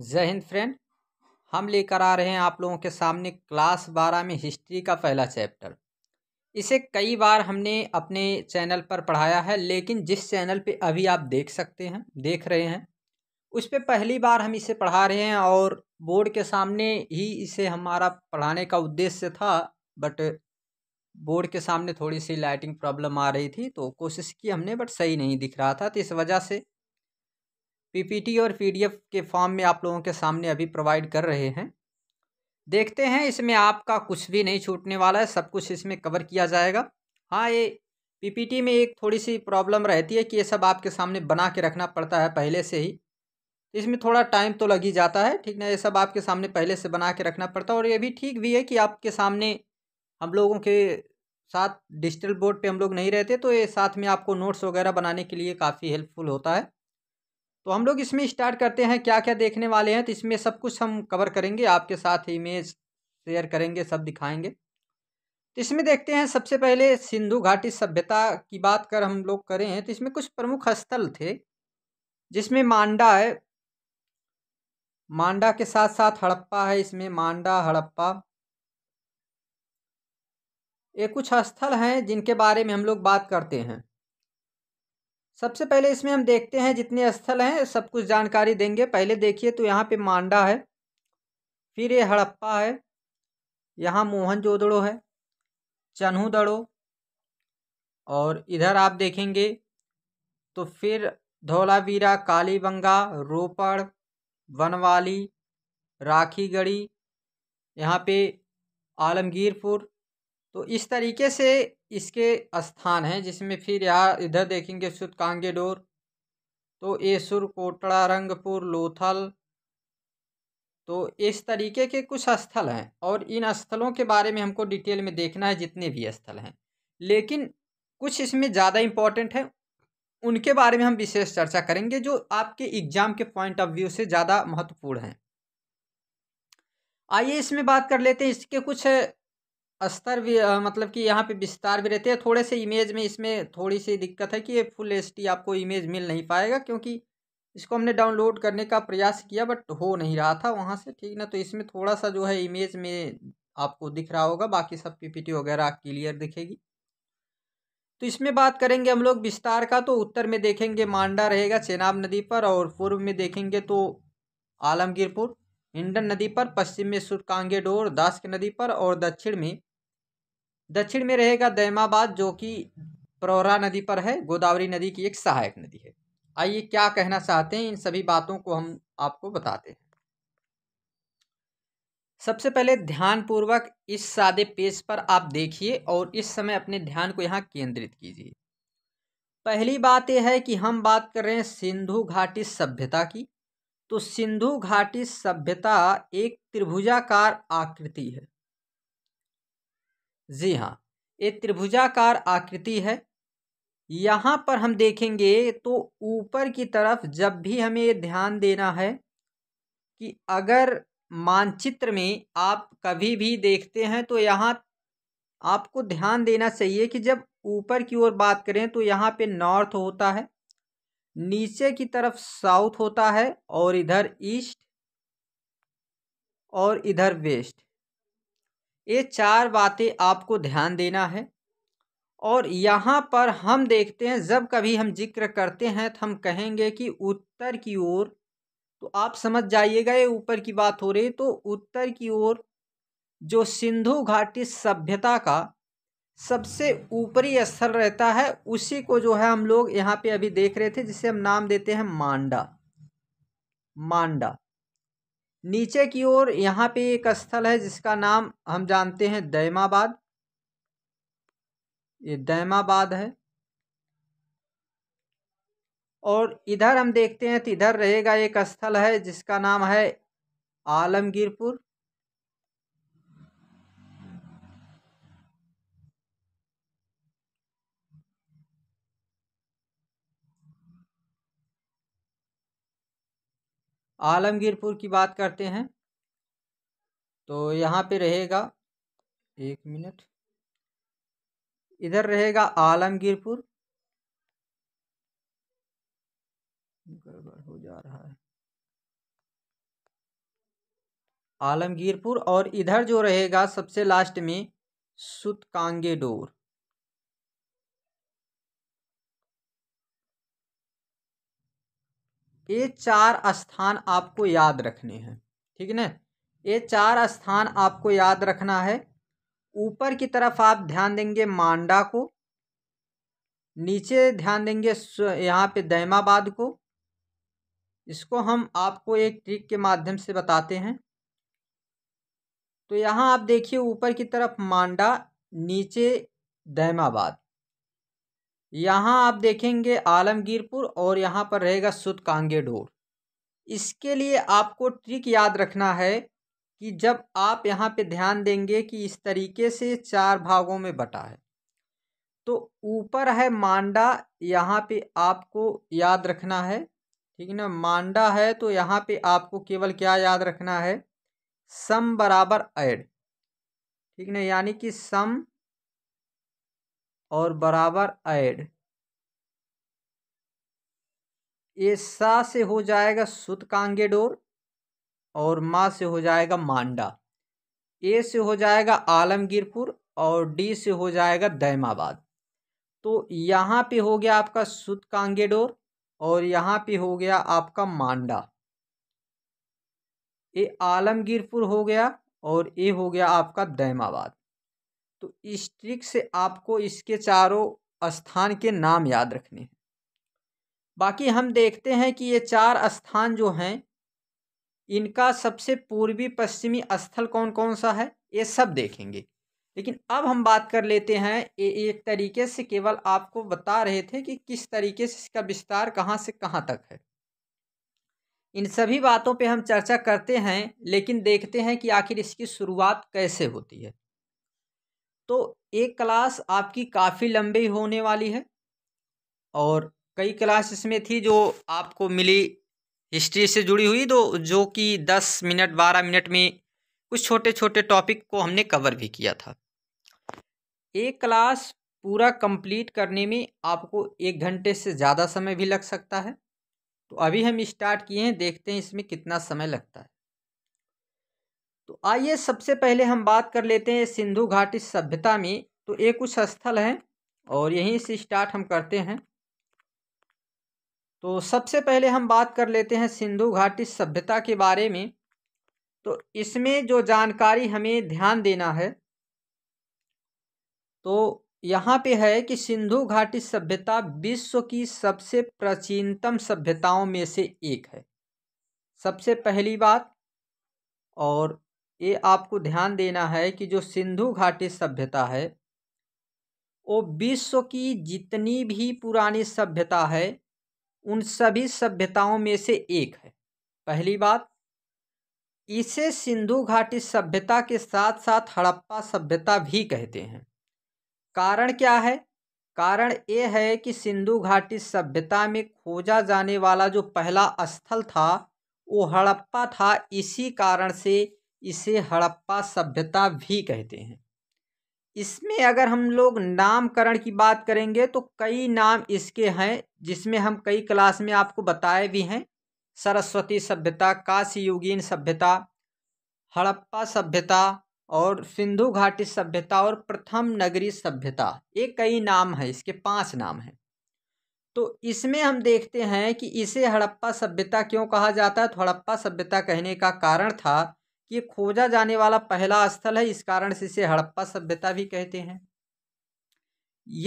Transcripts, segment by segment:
जय हिंद फ्रेंड हम लेकर आ रहे हैं आप लोगों के सामने क्लास बारह में हिस्ट्री का पहला चैप्टर इसे कई बार हमने अपने चैनल पर पढ़ाया है लेकिन जिस चैनल पे अभी आप देख सकते हैं देख रहे हैं उस पर पहली बार हम इसे पढ़ा रहे हैं और बोर्ड के सामने ही इसे हमारा पढ़ाने का उद्देश्य था बट बोर्ड के सामने थोड़ी सी लाइटिंग प्रॉब्लम आ रही थी तो कोशिश की हमने बट सही नहीं दिख रहा था तो इस वजह से पीपीटी और पीडीएफ के फॉर्म में आप लोगों के सामने अभी प्रोवाइड कर रहे हैं देखते हैं इसमें आपका कुछ भी नहीं छूटने वाला है सब कुछ इसमें कवर किया जाएगा हाँ ये पीपीटी में एक थोड़ी सी प्रॉब्लम रहती है कि ये सब आपके सामने बना के रखना पड़ता है पहले से ही इसमें थोड़ा टाइम तो लग ही जाता है ठीक ना ये सब आपके सामने पहले से बना के रखना पड़ता है और ये भी ठीक भी है कि आपके सामने हम लोगों के साथ डिजिटल बोर्ड पे हम लोग नहीं रहते तो ये साथ में आपको नोट्स वगैरह बनाने के लिए काफ़ी हेल्पफुल होता है तो हम लोग इसमें स्टार्ट करते हैं क्या क्या देखने वाले हैं तो इसमें सब कुछ हम कवर करेंगे आपके साथ इमेज शेयर करेंगे सब दिखाएंगे तो इसमें देखते हैं सबसे पहले सिंधु घाटी सभ्यता की बात कर हम लोग करें तो इसमें कुछ प्रमुख स्थल थे जिसमें मांडा है मांडा के साथ साथ हड़प्पा है इसमें मांडा हड़प्पा ये कुछ स्थल हैं जिनके बारे में हम लोग बात करते हैं सबसे पहले इसमें हम देखते हैं जितने स्थल हैं सब कुछ जानकारी देंगे पहले देखिए तो यहाँ पे मांडा है फिर ये हड़प्पा है यहाँ मोहनजोदड़ो है चन्हू दड़ो और इधर आप देखेंगे तो फिर धौलावीरा कालीबंगा रोपड़ वनवाली राखीगढ़ी यहाँ पे आलमगीरपुर तो इस तरीके से इसके स्थान हैं जिसमें फिर यहाँ इधर देखेंगे सुत कांगेडोर तो एसुर कोटड़ा रंगपुर लोथल तो इस तरीके के कुछ स्थल हैं और इन स्थलों के बारे में हमको डिटेल में देखना है जितने भी स्थल हैं लेकिन कुछ इसमें ज़्यादा इम्पॉर्टेंट हैं उनके बारे में हम विशेष चर्चा करेंगे जो आपके एग्जाम के पॉइंट ऑफ व्यू से ज़्यादा महत्वपूर्ण हैं आइए इसमें बात कर लेते हैं इसके कुछ स्तर भी आ, मतलब कि यहाँ पे विस्तार भी रहते हैं थोड़े से इमेज में इसमें थोड़ी सी दिक्कत है कि ये फुल एस आपको इमेज मिल नहीं पाएगा क्योंकि इसको हमने डाउनलोड करने का प्रयास किया बट हो नहीं रहा था वहाँ से ठीक ना तो इसमें थोड़ा सा जो है इमेज में आपको दिख रहा होगा बाकी सब पी वगैरह क्लियर दिखेगी तो इसमें बात करेंगे हम लोग विस्तार का तो उत्तर में देखेंगे मांडा रहेगा चेनाब नदी पर और पूर्व में देखेंगे तो आलमगीरपुर इंडन नदी पर पश्चिम में सुरकांगेडोर के नदी पर और दक्षिण में दक्षिण में रहेगा दैमाबाद जो कि प्रौरा नदी पर है गोदावरी नदी की एक सहायक नदी है आइए क्या कहना चाहते हैं इन सभी बातों को हम आपको बताते हैं सबसे पहले ध्यानपूर्वक इस सादे पेज पर आप देखिए और इस समय अपने ध्यान को यहाँ केंद्रित कीजिए पहली बात यह है कि हम बात कर रहे हैं सिंधु घाटी सभ्यता की तो सिंधु घाटी सभ्यता एक त्रिभुजाकार आकृति है जी हाँ ये त्रिभुजाकार आकृति है यहाँ पर हम देखेंगे तो ऊपर की तरफ जब भी हमें ये ध्यान देना है कि अगर मानचित्र में आप कभी भी देखते हैं तो यहाँ आपको ध्यान देना चाहिए कि जब ऊपर की ओर बात करें तो यहाँ पे नॉर्थ होता है नीचे की तरफ साउथ होता है और इधर ईस्ट और इधर वेस्ट ये चार बातें आपको ध्यान देना है और यहाँ पर हम देखते हैं जब कभी हम जिक्र करते हैं तो हम कहेंगे कि उत्तर की ओर तो आप समझ जाइएगा ये ऊपर की बात हो रही तो उत्तर की ओर जो सिंधु घाटी सभ्यता का सबसे ऊपरी स्थल रहता है उसी को जो है हम लोग यहाँ पे अभी देख रहे थे जिसे हम नाम देते हैं मांडा मांडा नीचे की ओर यहाँ पे एक स्थल है जिसका नाम हम जानते हैं दैमाबाद ये दैमाबाद है और इधर हम देखते हैं तो इधर रहेगा एक स्थल है जिसका नाम है आलमगीरपुर आलमगीरपुर की बात करते हैं तो यहाँ पे रहेगा एक मिनट इधर रहेगा आलमगीरपुर गड़बड़ हो जा रहा है आलमगीरपुर और इधर जो रहेगा सबसे लास्ट में सुतकांगे डोर ये चार स्थान आपको याद रखने हैं ठीक है न ये चार स्थान आपको याद रखना है ऊपर की तरफ आप ध्यान देंगे मांडा को नीचे ध्यान देंगे यहाँ पे दैमाबाद को इसको हम आपको एक ट्रिक के माध्यम से बताते हैं तो यहाँ आप देखिए ऊपर की तरफ मांडा नीचे दैमाबाद यहाँ आप देखेंगे आलमगीरपुर और यहाँ पर रहेगा सुत कांगे डोर इसके लिए आपको ट्रिक याद रखना है कि जब आप यहाँ पे ध्यान देंगे कि इस तरीके से चार भागों में बटा है तो ऊपर है मांडा यहाँ पे आपको याद रखना है ठीक है ना मांडा है तो यहाँ पे आपको केवल क्या याद रखना है सम बराबर ऐड ठीक ना यानी कि सम और बराबर ऐड ये सा से हो जाएगा सुत कांगेडोर और माँ से हो जाएगा मांडा ए से हो जाएगा आलमगीरपुर और डी से हो जाएगा दैमाबाद तो यहाँ पे हो गया आपका सुत कांगेडोर और यहाँ पे हो गया आपका मांडा ये आलमगीरपुर हो गया और ये हो गया आपका दैमाबाद तो इस ट्रिक से आपको इसके चारों स्थान के नाम याद रखने हैं बाकी हम देखते हैं कि ये चार स्थान जो हैं इनका सबसे पूर्वी पश्चिमी स्थल कौन कौन सा है ये सब देखेंगे लेकिन अब हम बात कर लेते हैं ये एक तरीके से केवल आपको बता रहे थे कि किस तरीके से इसका विस्तार कहाँ से कहाँ तक है इन सभी बातों पे हम चर्चा करते हैं लेकिन देखते हैं कि आखिर इसकी शुरुआत कैसे होती है तो एक क्लास आपकी काफ़ी लंबी होने वाली है और कई क्लास इसमें थी जो आपको मिली हिस्ट्री से जुड़ी हुई तो जो कि दस मिनट बारह मिनट में कुछ छोटे छोटे टॉपिक को हमने कवर भी किया था एक क्लास पूरा कंप्लीट करने में आपको एक घंटे से ज़्यादा समय भी लग सकता है तो अभी हम स्टार्ट किए हैं देखते हैं इसमें कितना समय लगता है तो आइए सबसे पहले हम बात कर लेते हैं सिंधु घाटी सभ्यता में तो ये कुछ स्थल हैं और यहीं से स्टार्ट हम करते हैं तो सबसे पहले हम बात कर लेते हैं सिंधु घाटी सभ्यता के बारे में तो इसमें जो जानकारी हमें ध्यान देना है तो यहाँ पे है कि सिंधु घाटी सभ्यता विश्व की सबसे प्राचीनतम सभ्यताओं में से एक है सबसे पहली बात और ये आपको ध्यान देना है कि जो सिंधु घाटी सभ्यता है वो विश्व की जितनी भी पुरानी सभ्यता है उन सभी सभ्यताओं में से एक है पहली बात इसे सिंधु घाटी सभ्यता के साथ साथ हड़प्पा सभ्यता भी कहते हैं कारण क्या है कारण ये है कि सिंधु घाटी सभ्यता में खोजा जाने वाला जो पहला स्थल था वो हड़प्पा था इसी कारण से इसे हड़प्पा सभ्यता भी कहते हैं इसमें अगर हम लोग नामकरण की बात करेंगे तो कई नाम इसके हैं जिसमें हम कई क्लास में आपको बताए भी हैं सरस्वती सभ्यता काशी युगीन सभ्यता हड़प्पा सभ्यता और सिंधु घाटी सभ्यता और प्रथम नगरी सभ्यता ये कई नाम है इसके पांच नाम हैं तो इसमें हम देखते हैं कि इसे हड़प्पा सभ्यता क्यों कहा जाता है तो हड़प्पा सभ्यता कहने का कारण था ये खोजा जाने वाला पहला स्थल है इस कारण से इसे हड़प्पा सभ्यता भी कहते हैं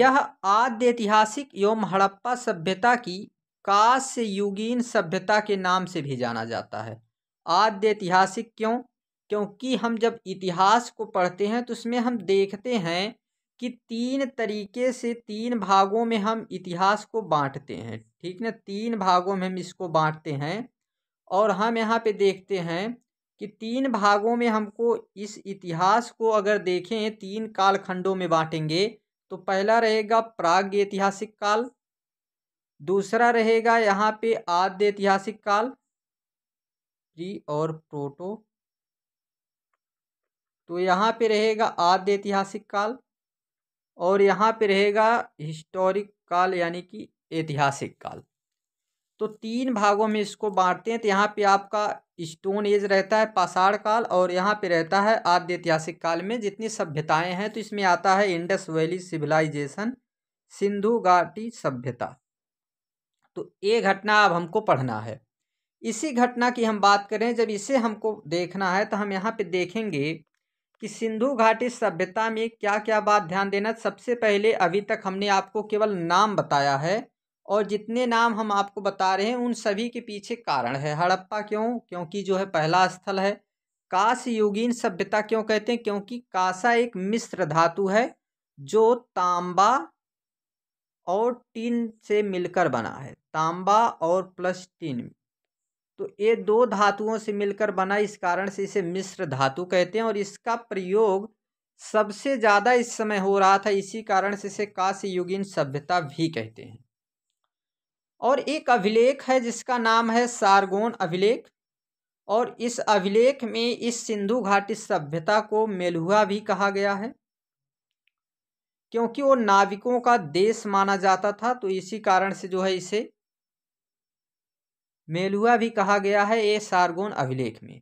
यह आद्य ऐतिहासिक एवं हड़प्पा सभ्यता की काश्य युगीन सभ्यता के नाम से भी जाना जाता है आद्य ऐतिहासिक क्यों क्योंकि हम जब इतिहास को पढ़ते हैं तो उसमें हम देखते हैं कि तीन तरीके से तीन भागों में हम इतिहास को बांटते हैं ठीक ना तीन भागों में हम इसको बांटते हैं और हम यहाँ पे देखते हैं कि तीन भागों में हमको इस इतिहास को अगर देखें तीन कालखंडों में बांटेंगे तो पहला रहेगा प्राग ऐतिहासिक काल दूसरा रहेगा यहाँ पे आद्य ऐतिहासिक काल प्री और प्रोटो तो यहाँ पे रहेगा आद्य ऐतिहासिक काल और यहाँ पे रहेगा हिस्टोरिक काल यानी कि ऐतिहासिक काल तो तीन भागों में इसको बांटते हैं तो यहाँ पे आपका स्टोन एज रहता है पाषाण काल और यहाँ पे रहता है आद्य ऐतिहासिक काल में जितनी सभ्यताएं हैं तो इसमें आता है इंडस वैली सिविलाइजेशन सिंधु घाटी सभ्यता तो ये घटना अब हमको पढ़ना है इसी घटना की हम बात करें जब इसे हमको देखना है तो हम यहाँ पे देखेंगे कि सिंधु घाटी सभ्यता में क्या क्या बात ध्यान देना सबसे पहले अभी तक हमने आपको केवल नाम बताया है और जितने नाम हम आपको बता रहे हैं उन सभी के पीछे कारण है हड़प्पा क्यों क्योंकि जो है पहला स्थल है काश युगीन सभ्यता क्यों कहते हैं क्योंकि कासा एक मिश्र धातु है जो तांबा और टीन से मिलकर बना है तांबा और प्लस टीन तो ये दो धातुओं से मिलकर बना इस कारण से इसे मिश्र धातु कहते हैं और इसका प्रयोग सबसे ज़्यादा इस समय हो रहा था इसी कारण से इसे काश युगीन सभ्यता भी कहते हैं और एक अभिलेख है जिसका नाम है सारगोन अभिलेख और इस अभिलेख में इस सिंधु घाटी सभ्यता को मेलुहा भी कहा गया है क्योंकि वो नाविकों का देश माना जाता था तो इसी कारण से जो है इसे मेलुआ भी कहा गया है ये सारगोन अभिलेख में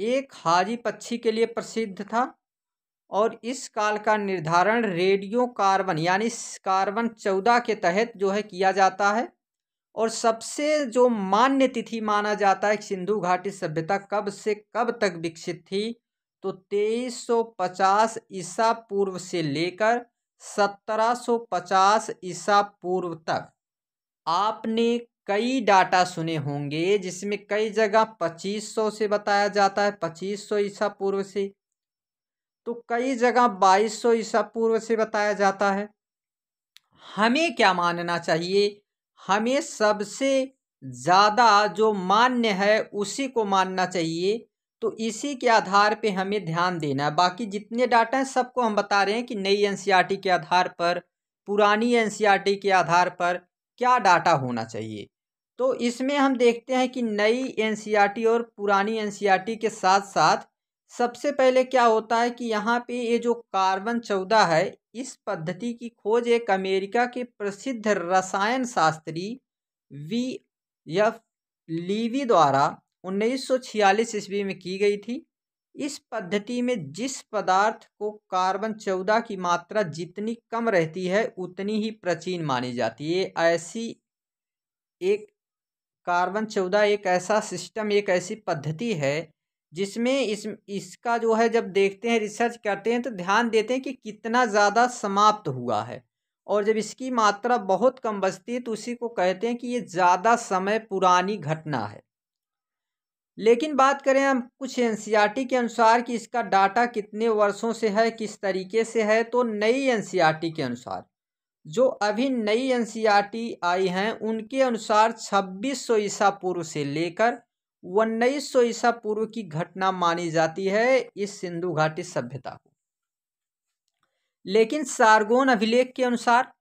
एक हाजी पक्षी के लिए प्रसिद्ध था और इस काल का निर्धारण रेडियो कार्बन यानी कार्बन चौदह के तहत जो है किया जाता है और सबसे जो मान्य तिथि माना जाता है सिंधु घाटी सभ्यता कब से कब तक विकसित थी तो 2350 ईसा पूर्व से लेकर 1750 ईसा पूर्व तक आपने कई डाटा सुने होंगे जिसमें कई जगह 2500 से बताया जाता है 2500 ईसा पूर्व से तो कई जगह 2200 ईसा पूर्व से बताया जाता है हमें क्या मानना चाहिए हमें सबसे ज़्यादा जो मान्य है उसी को मानना चाहिए तो इसी के आधार पे हमें ध्यान देना है बाकी जितने डाटा हैं सबको हम बता रहे हैं कि नई एनसीईआरटी e के आधार पर पुरानी एनसीईआरटी e के आधार पर क्या डाटा होना चाहिए तो इसमें हम देखते हैं कि नई एनसीईआरटी e और पुरानी एनसीईआरटी के साथ साथ सबसे पहले क्या होता है कि यहाँ पे ये जो कार्बन चौदह है इस पद्धति की खोज एक अमेरिका के प्रसिद्ध रसायन शास्त्री वी एफ लीवी द्वारा 1946 ईस्वी में की गई थी इस पद्धति में जिस पदार्थ को कार्बन चौदह की मात्रा जितनी कम रहती है उतनी ही प्राचीन मानी जाती है ऐसी एक कार्बन चौदह एक ऐसा सिस्टम एक ऐसी पद्धति है जिसमें इस इसका जो है जब देखते हैं रिसर्च करते हैं तो ध्यान देते हैं कि कितना ज़्यादा समाप्त हुआ है और जब इसकी मात्रा बहुत कम बचती है तो उसी को कहते हैं कि ये ज़्यादा समय पुरानी घटना है लेकिन बात करें हम कुछ एन के अनुसार कि इसका डाटा कितने वर्षों से है किस तरीके से है तो नई एन के अनुसार जो अभी नई एन आई हैं उनके अनुसार छब्बीस सौ ईसा पूर्व से लेकर उन्नीस सौ ईसा पूर्व की घटना मानी जाती है इस सिंधु घाटी सभ्यता को लेकिन सार्गोन अभिलेख के अनुसार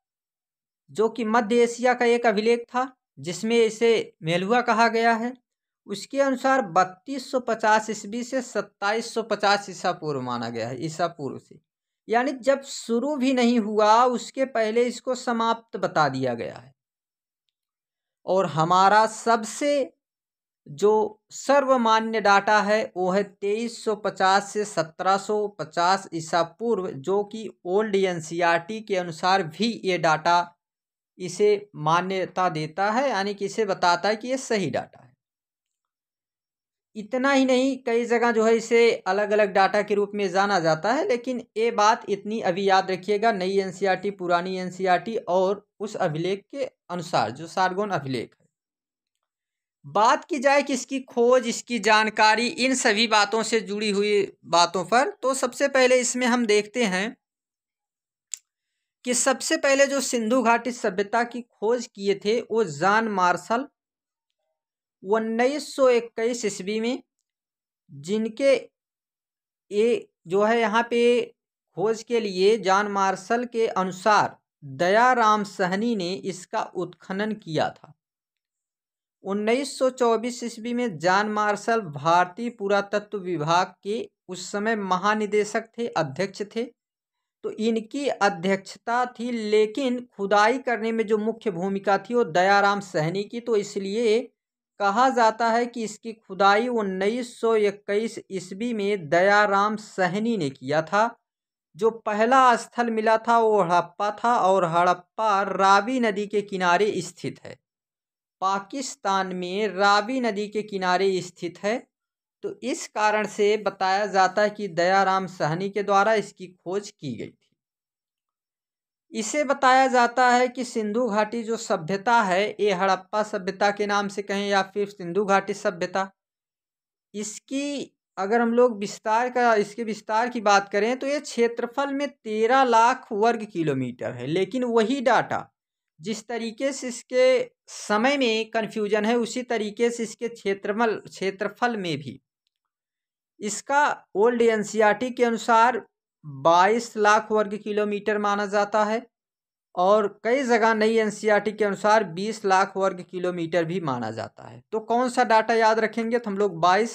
जो कि मध्य एशिया का एक अभिलेख था जिसमें इसे मेलुआ कहा गया है उसके अनुसार 3250 ईस्वी से 2750 ईसा पूर्व माना गया है ईसा पूर्व से यानी जब शुरू भी नहीं हुआ उसके पहले इसको समाप्त बता दिया गया है और हमारा सबसे जो सर्वमान्य डाटा है वो है 2350 से 1750 ईसा पूर्व जो कि ओल्ड टी के अनुसार भी ये डाटा इसे मान्यता देता है यानी कि इसे बताता है कि ये सही डाटा है इतना ही नहीं कई जगह जो है इसे अलग अलग डाटा के रूप में जाना जाता है लेकिन ये बात इतनी अभी याद रखिएगा नई टी पुरानी टी और उस अभिलेख के अनुसार जो सार्गोन अभिलेख है बात की जाए कि इसकी खोज इसकी जानकारी इन सभी बातों से जुड़ी हुई बातों पर तो सबसे पहले इसमें हम देखते हैं कि सबसे पहले जो सिंधु घाटी सभ्यता की खोज किए थे वो जान मार्शल उन्नीस सौ इक्कीस ईस्वी में जिनके ये जो है यहाँ पे खोज के लिए जान मार्शल के अनुसार दयाराम सहनी ने इसका उत्खनन किया था 1924 ईस्वी में जान मार्शल भारतीय पुरातत्व विभाग के उस समय महानिदेशक थे अध्यक्ष थे तो इनकी अध्यक्षता थी लेकिन खुदाई करने में जो मुख्य भूमिका थी वो दयाराम सहनी की तो इसलिए कहा जाता है कि इसकी खुदाई उन्नीस सौ इक्कीस ईस्वी में दयाराम सहनी ने किया था जो पहला स्थल मिला था वो हड़प्पा था और हड़प्पा रावी नदी के किनारे स्थित है पाकिस्तान में रावी नदी के किनारे स्थित है तो इस कारण से बताया जाता है कि दयाराम सहनी के द्वारा इसकी खोज की गई थी इसे बताया जाता है कि सिंधु घाटी जो सभ्यता है ये हड़प्पा सभ्यता के नाम से कहें या फिर सिंधु घाटी सभ्यता इसकी अगर हम लोग विस्तार का इसके विस्तार की बात करें तो ये क्षेत्रफल में तेरह लाख वर्ग किलोमीटर है लेकिन वही डाटा जिस तरीके से इसके समय में कन्फ्यूजन है उसी तरीके से इसके क्षेत्रफल क्षेत्रफल में भी इसका ओल्ड एन e के अनुसार बाईस लाख वर्ग किलोमीटर माना जाता है और कई जगह नई एन e के अनुसार 20 लाख वर्ग किलोमीटर भी माना जाता है तो कौन सा डाटा याद रखेंगे तो हम लोग 22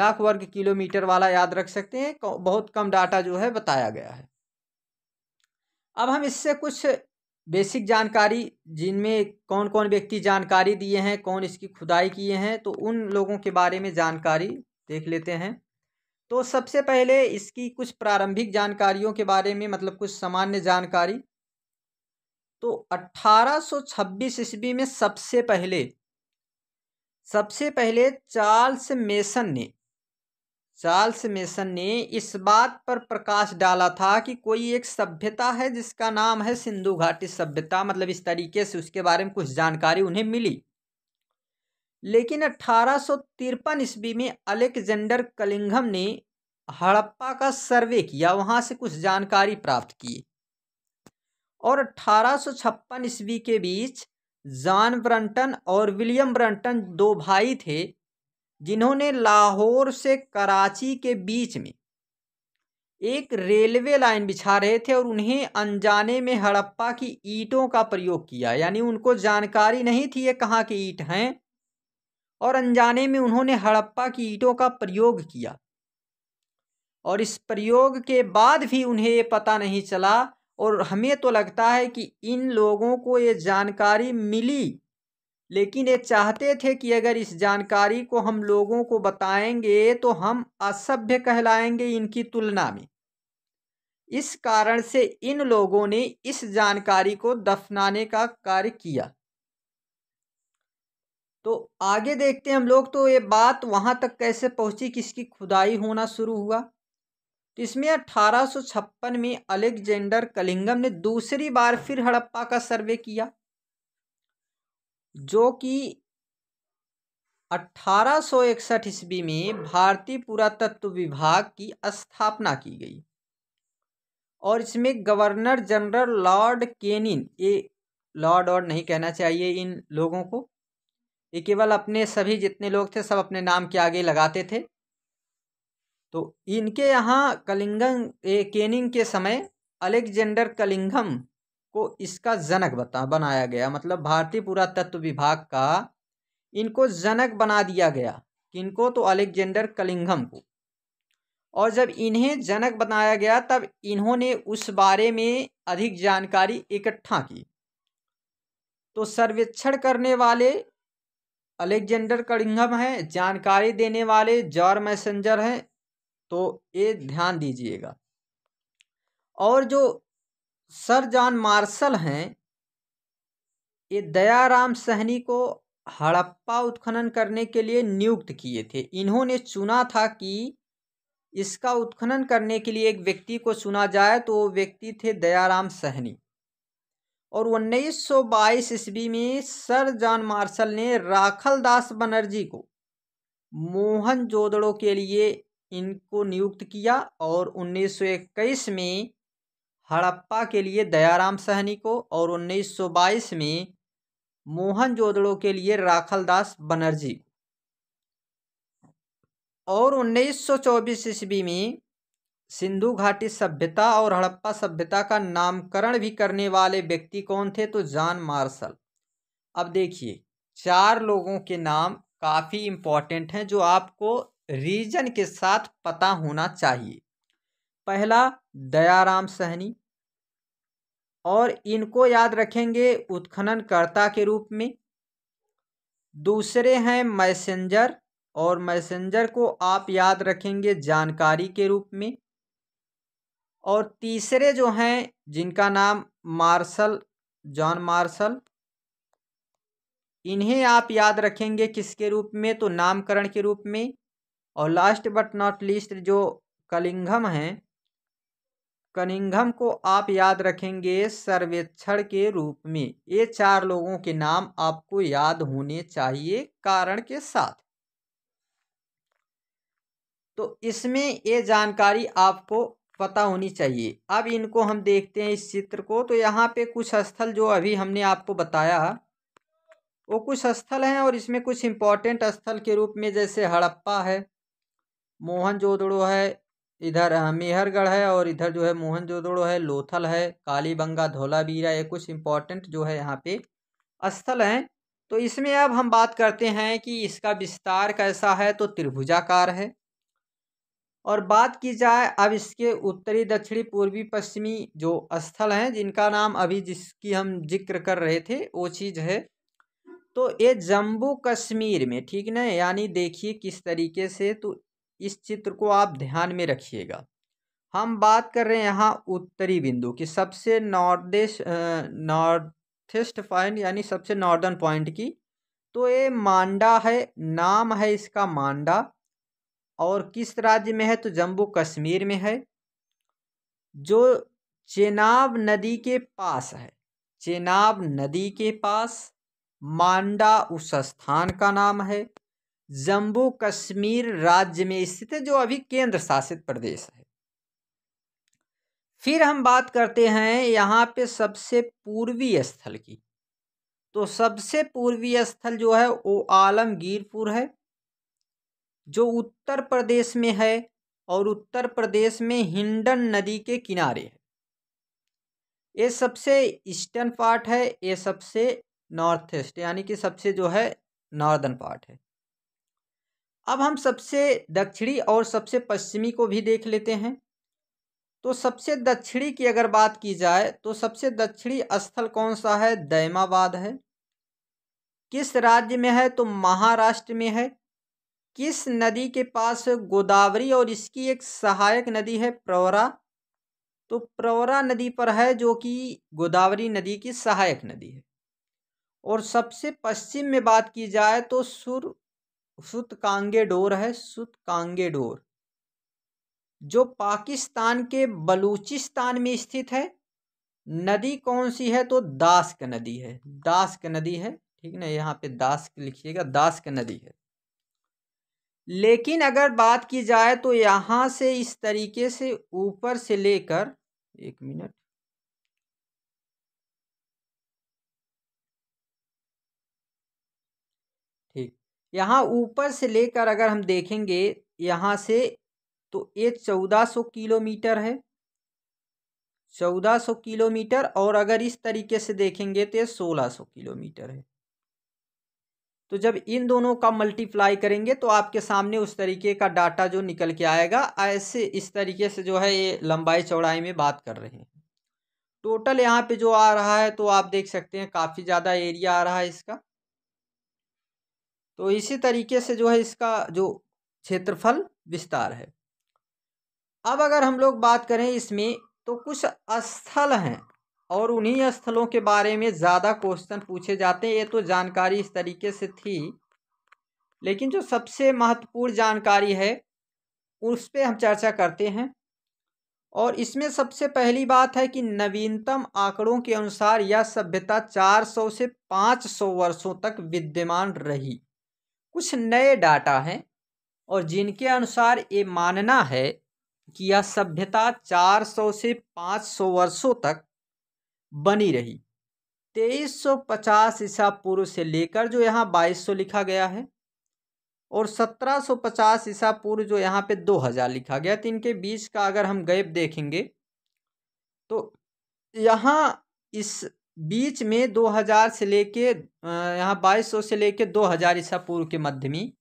लाख वर्ग किलोमीटर वाला याद रख सकते हैं बहुत कम डाटा जो है बताया गया है अब हम इससे कुछ बेसिक जानकारी जिनमें कौन कौन व्यक्ति जानकारी दिए हैं कौन इसकी खुदाई किए हैं तो उन लोगों के बारे में जानकारी देख लेते हैं तो सबसे पहले इसकी कुछ प्रारंभिक जानकारियों के बारे में मतलब कुछ सामान्य जानकारी तो 1826 ईस्वी में सबसे पहले सबसे पहले चार्ल्स मेसन ने चार्ल्स मेसन ने इस बात पर प्रकाश डाला था कि कोई एक सभ्यता है जिसका नाम है सिंधु घाटी सभ्यता मतलब इस तरीके से उसके बारे में कुछ जानकारी उन्हें मिली लेकिन अठारह ईस्वी में अलेक्जेंडर कलिंगम ने हड़प्पा का सर्वे किया वहां से कुछ जानकारी प्राप्त की और अठारह ईस्वी के बीच जॉन ब्रंटन और विलियम ब्रंटन दो भाई थे जिन्होंने लाहौर से कराची के बीच में एक रेलवे लाइन बिछा रहे थे और उन्हें अनजाने में हड़प्पा की ईंटों का प्रयोग किया यानी उनको जानकारी नहीं थी ये कहाँ की ईंट हैं और अनजाने में उन्होंने हड़प्पा की ईंटों का प्रयोग किया और इस प्रयोग के बाद भी उन्हें ये पता नहीं चला और हमें तो लगता है कि इन लोगों को ये जानकारी मिली लेकिन ये चाहते थे कि अगर इस जानकारी को हम लोगों को बताएंगे तो हम असभ्य कहलाएंगे इनकी तुलना में इस कारण से इन लोगों ने इस जानकारी को दफनाने का कार्य किया तो आगे देखते हैं हम लोग तो ये बात वहाँ तक कैसे पहुँची कि इसकी खुदाई होना शुरू हुआ तो इसमें अठारह में अलेक्जेंडर कलिंगम ने दूसरी बार फिर हड़प्पा का सर्वे किया जो कि अट्ठारह सौ इकसठ ईस्वी में भारतीय पुरातत्व विभाग की स्थापना की गई और इसमें गवर्नर जनरल लॉर्ड केनिन ये लॉर्ड और नहीं कहना चाहिए इन लोगों को ये केवल अपने सभी जितने लोग थे सब अपने नाम के आगे लगाते थे तो इनके यहाँ कलिंगम केनिंग के समय अलेक्जेंडर कलिंगम को इसका जनक बता बनाया गया मतलब भारतीय पुरातत्व विभाग का इनको जनक बना दिया गया किनको तो अलेक्जेंडर कलिंगम को और जब इन्हें जनक बनाया गया तब इन्होंने उस बारे में अधिक जानकारी इकट्ठा की तो सर्वेक्षण करने वाले अलेक्जेंडर कलिंगम हैं जानकारी देने वाले जॉर मैसेंजर हैं तो ये ध्यान दीजिएगा और जो सर जॉन मार्शल हैं ये दयाराम सहनी को हड़प्पा उत्खनन करने के लिए नियुक्त किए थे इन्होंने चुना था कि इसका उत्खनन करने के लिए एक व्यक्ति को चुना जाए तो वो व्यक्ति थे दयाराम सहनी और उन्नीस सौ बाईस ईस्वी में सर जॉन मार्शल ने राखल दास बनर्जी को मोहन जोदड़ो के लिए इनको नियुक्त किया और उन्नीस सौ इक्कीस में हड़प्पा के लिए दयाराम सहनी को और 1922 में मोहनजोदड़ो के लिए राखलदास बनर्जी और 1924 ईस्वी में सिंधु घाटी सभ्यता और हड़प्पा सभ्यता का नामकरण भी करने वाले व्यक्ति कौन थे तो जान मार्शल अब देखिए चार लोगों के नाम काफ़ी इम्पॉर्टेंट हैं जो आपको रीजन के साथ पता होना चाहिए पहला दयाराम सहनी और इनको याद रखेंगे उत्खननकर्ता के रूप में दूसरे हैं मैसेंजर और मैसेंजर को आप याद रखेंगे जानकारी के रूप में और तीसरे जो हैं जिनका नाम मार्शल जॉन मार्शल इन्हें आप याद रखेंगे किसके रूप में तो नामकरण के रूप में और लास्ट बट नॉट लीस्ट जो कलिंगम हैं कनिंघम को आप याद रखेंगे सर्वेक्षण के रूप में ये चार लोगों के नाम आपको याद होने चाहिए कारण के साथ तो इसमें ये जानकारी आपको पता होनी चाहिए अब इनको हम देखते हैं इस चित्र को तो यहाँ पे कुछ स्थल जो अभी हमने आपको बताया वो कुछ स्थल हैं और इसमें कुछ इम्पोर्टेंट स्थल के रूप में जैसे हड़प्पा है मोहन है इधर मेहरगढ़ है और इधर जो है मोहन जोदड़ो है लोथल है कालीबंगा धोलावीरा ये कुछ इम्पोर्टेंट जो है यहाँ पे स्थल हैं तो इसमें अब हम बात करते हैं कि इसका विस्तार कैसा है तो त्रिभुजाकार है और बात की जाए अब इसके उत्तरी दक्षिणी पूर्वी पश्चिमी जो स्थल हैं जिनका नाम अभी जिसकी हम जिक्र कर रहे थे वो चीज़ है तो ये जम्मू कश्मीर में ठीक ना यानी देखिए किस तरीके से तो इस चित्र को आप ध्यान में रखिएगा हम बात कर रहे हैं यहाँ उत्तरी बिंदु की सबसे नॉर्देश नॉर्थेस्ट पॉइंट यानी सबसे नॉर्दर्न पॉइंट की तो ये मांडा है नाम है इसका मांडा और किस राज्य में है तो जम्मू कश्मीर में है जो चेनाब नदी के पास है चेनाब नदी के पास मांडा उस स्थान का नाम है जम्मू कश्मीर राज्य में स्थित है जो अभी केंद्र शासित प्रदेश है फिर हम बात करते हैं यहाँ पे सबसे पूर्वी स्थल की तो सबसे पूर्वी स्थल जो है वो आलमगीरपुर है जो उत्तर प्रदेश में है और उत्तर प्रदेश में हिंडन नदी के किनारे है ये सबसे ईस्टर्न पार्ट है ये सबसे नॉर्थ ईस्ट यानी कि सबसे जो है नॉर्दर्न पार्ट है अब हम सबसे दक्षिणी और सबसे पश्चिमी को भी देख लेते हैं तो सबसे दक्षिणी की अगर बात की जाए तो सबसे दक्षिणी स्थल कौन सा है दैमाबाद है किस राज्य में है तो महाराष्ट्र में है किस नदी के पास गोदावरी और इसकी एक सहायक नदी है प्रवरा तो प्रवरा नदी पर है जो कि गोदावरी नदी की सहायक नदी है और सबसे पश्चिम में बात की जाए तो सुर सुत कांगे डोर है सुत कांगे डोर जो पाकिस्तान के बलूचिस्तान में स्थित है नदी कौन सी है तो दास्क नदी है दास्क नदी है ठीक ना यहाँ पे दास्क लिखिएगा दास्क नदी है लेकिन अगर बात की जाए तो यहाँ से इस तरीके से ऊपर से लेकर एक मिनट यहाँ ऊपर से लेकर अगर हम देखेंगे यहाँ से तो ये चौदह सौ किलोमीटर है चौदह सौ किलोमीटर और अगर इस तरीके से देखेंगे तो ये सोलह सौ किलोमीटर है तो जब इन दोनों का मल्टीप्लाई करेंगे तो आपके सामने उस तरीके का डाटा जो निकल के आएगा ऐसे इस तरीके से जो है ये लंबाई चौड़ाई में बात कर रहे हैं टोटल यहाँ पे जो आ रहा है तो आप देख सकते हैं काफ़ी ज़्यादा एरिया आ रहा है इसका तो इसी तरीके से जो है इसका जो क्षेत्रफल विस्तार है अब अगर हम लोग बात करें इसमें तो कुछ स्थल हैं और उन्हीं स्थलों के बारे में ज़्यादा क्वेश्चन पूछे जाते हैं ये तो जानकारी इस तरीके से थी लेकिन जो सबसे महत्वपूर्ण जानकारी है उस पर हम चर्चा करते हैं और इसमें सबसे पहली बात है कि नवीनतम आंकड़ों के अनुसार यह सभ्यता 400 से 500 वर्षों तक विद्यमान रही कुछ नए डाटा हैं और जिनके अनुसार ये मानना है कि यह सभ्यता 400 से 500 वर्षों तक बनी रही 2350 ईसा पूर्व से लेकर जो यहाँ 2200 लिखा गया है और 1750 ईसा पूर्व जो यहाँ पे 2000 लिखा गया तो इनके बीच का अगर हम गैप देखेंगे तो यहाँ इस बीच में 2000 से लेके यहाँ 2200 से लेके 2000 ईसा पूर्व के मध्य में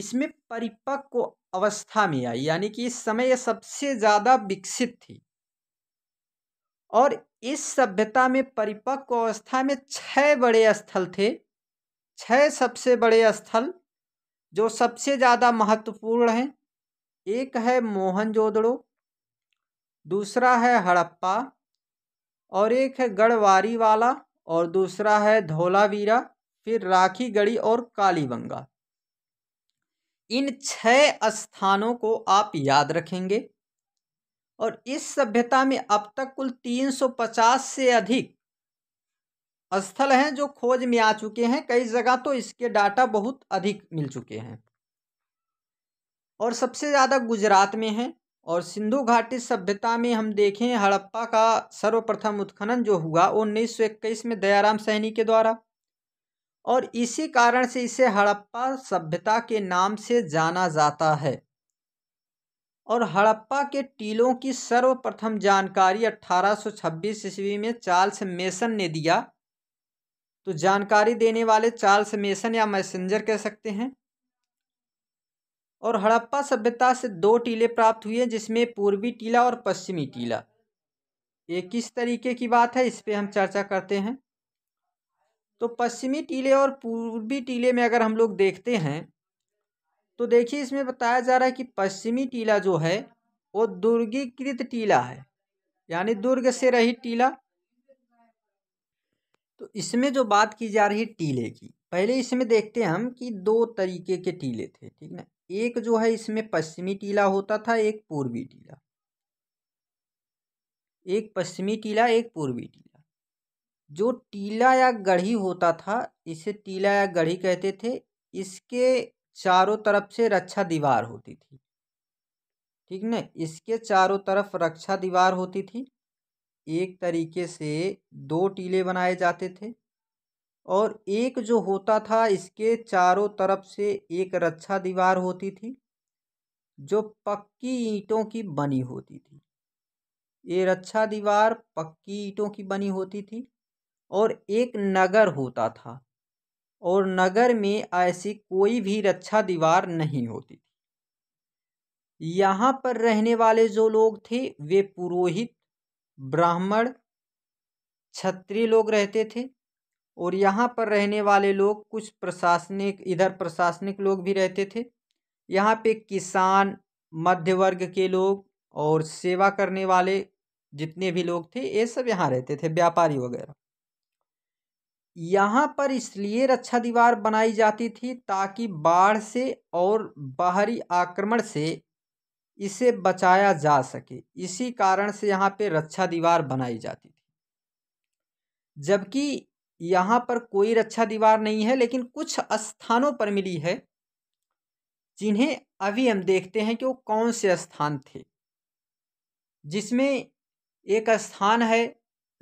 इसमें परिपक्व अवस्था में आई यानी कि इस समय यह सबसे ज़्यादा विकसित थी और इस सभ्यता में परिपक्व अवस्था में छह बड़े स्थल थे छह सबसे बड़े स्थल जो सबसे ज़्यादा महत्वपूर्ण हैं एक है मोहनजोदड़ो दूसरा है हड़प्पा और एक है गढ़वारी वाला और दूसरा है धोलावीरा फिर राखी गढ़ी और कालीबंगा इन छह स्थानों को आप याद रखेंगे और इस सभ्यता में अब तक कुल 350 से अधिक स्थल हैं जो खोज में आ चुके हैं कई जगह तो इसके डाटा बहुत अधिक मिल चुके हैं और सबसे ज़्यादा गुजरात में हैं और सिंधु घाटी सभ्यता में हम देखें हड़प्पा का सर्वप्रथम उत्खनन जो हुआ उन्नीस सौ इक्कीस में दयाराम सहनी के द्वारा और इसी कारण से इसे हड़प्पा सभ्यता के नाम से जाना जाता है और हड़प्पा के टीलों की सर्वप्रथम जानकारी 1826 ईस्वी में चार्ल्स मेसन ने दिया तो जानकारी देने वाले चार्ल्स मेसन या मैसेंजर कह सकते हैं और हड़प्पा सभ्यता से दो टीले प्राप्त हुए जिसमें पूर्वी टीला और पश्चिमी टीला ये किस तरीके की बात है इस पर हम चर्चा करते हैं तो पश्चिमी टीले और पूर्वी टीले में अगर हम लोग देखते हैं तो देखिए इसमें बताया जा रहा है कि पश्चिमी टीला जो है वो दुर्गीकृत टीला है यानी दुर्ग से रही टीला तो इसमें जो बात की जा रही है टीले की पहले इसमें देखते हैं हम कि दो तरीके के टीले थे ठीक ना एक जो है इसमें पश्चिमी टीला होता था एक पूर्वी टीला एक पश्चिमी टीला एक पूर्वी टीला जो टीला या गढ़ी होता था इसे टीला या गढ़ी कहते थे इसके चारों तरफ से रक्षा दीवार होती थी ठीक ना इसके चारों तरफ रक्षा दीवार होती थी एक तरीके से दो टीले बनाए जाते थे और एक जो होता था इसके चारों तरफ से एक रक्षा दीवार होती थी जो पक्की ईंटों की बनी होती थी ये रक्षा दीवार पक्की ईंटों की बनी होती थी और एक नगर होता था और नगर में ऐसी कोई भी रक्षा दीवार नहीं होती थी यहाँ पर रहने वाले जो लोग थे वे पुरोहित ब्राह्मण क्षत्रिय लोग रहते थे और यहाँ पर रहने वाले लोग कुछ प्रशासनिक इधर प्रशासनिक लोग भी रहते थे यहाँ पे किसान मध्य वर्ग के लोग और सेवा करने वाले जितने भी लोग थे ये सब यहाँ रहते थे व्यापारी वगैरह यहाँ पर इसलिए रक्षा दीवार बनाई जाती थी ताकि बाढ़ से और बाहरी आक्रमण से इसे बचाया जा सके इसी कारण से यहाँ पे रक्षा दीवार बनाई जाती थी जबकि यहाँ पर कोई रक्षा दीवार नहीं है लेकिन कुछ स्थानों पर मिली है जिन्हें अभी हम देखते हैं कि वो कौन से स्थान थे जिसमें एक स्थान है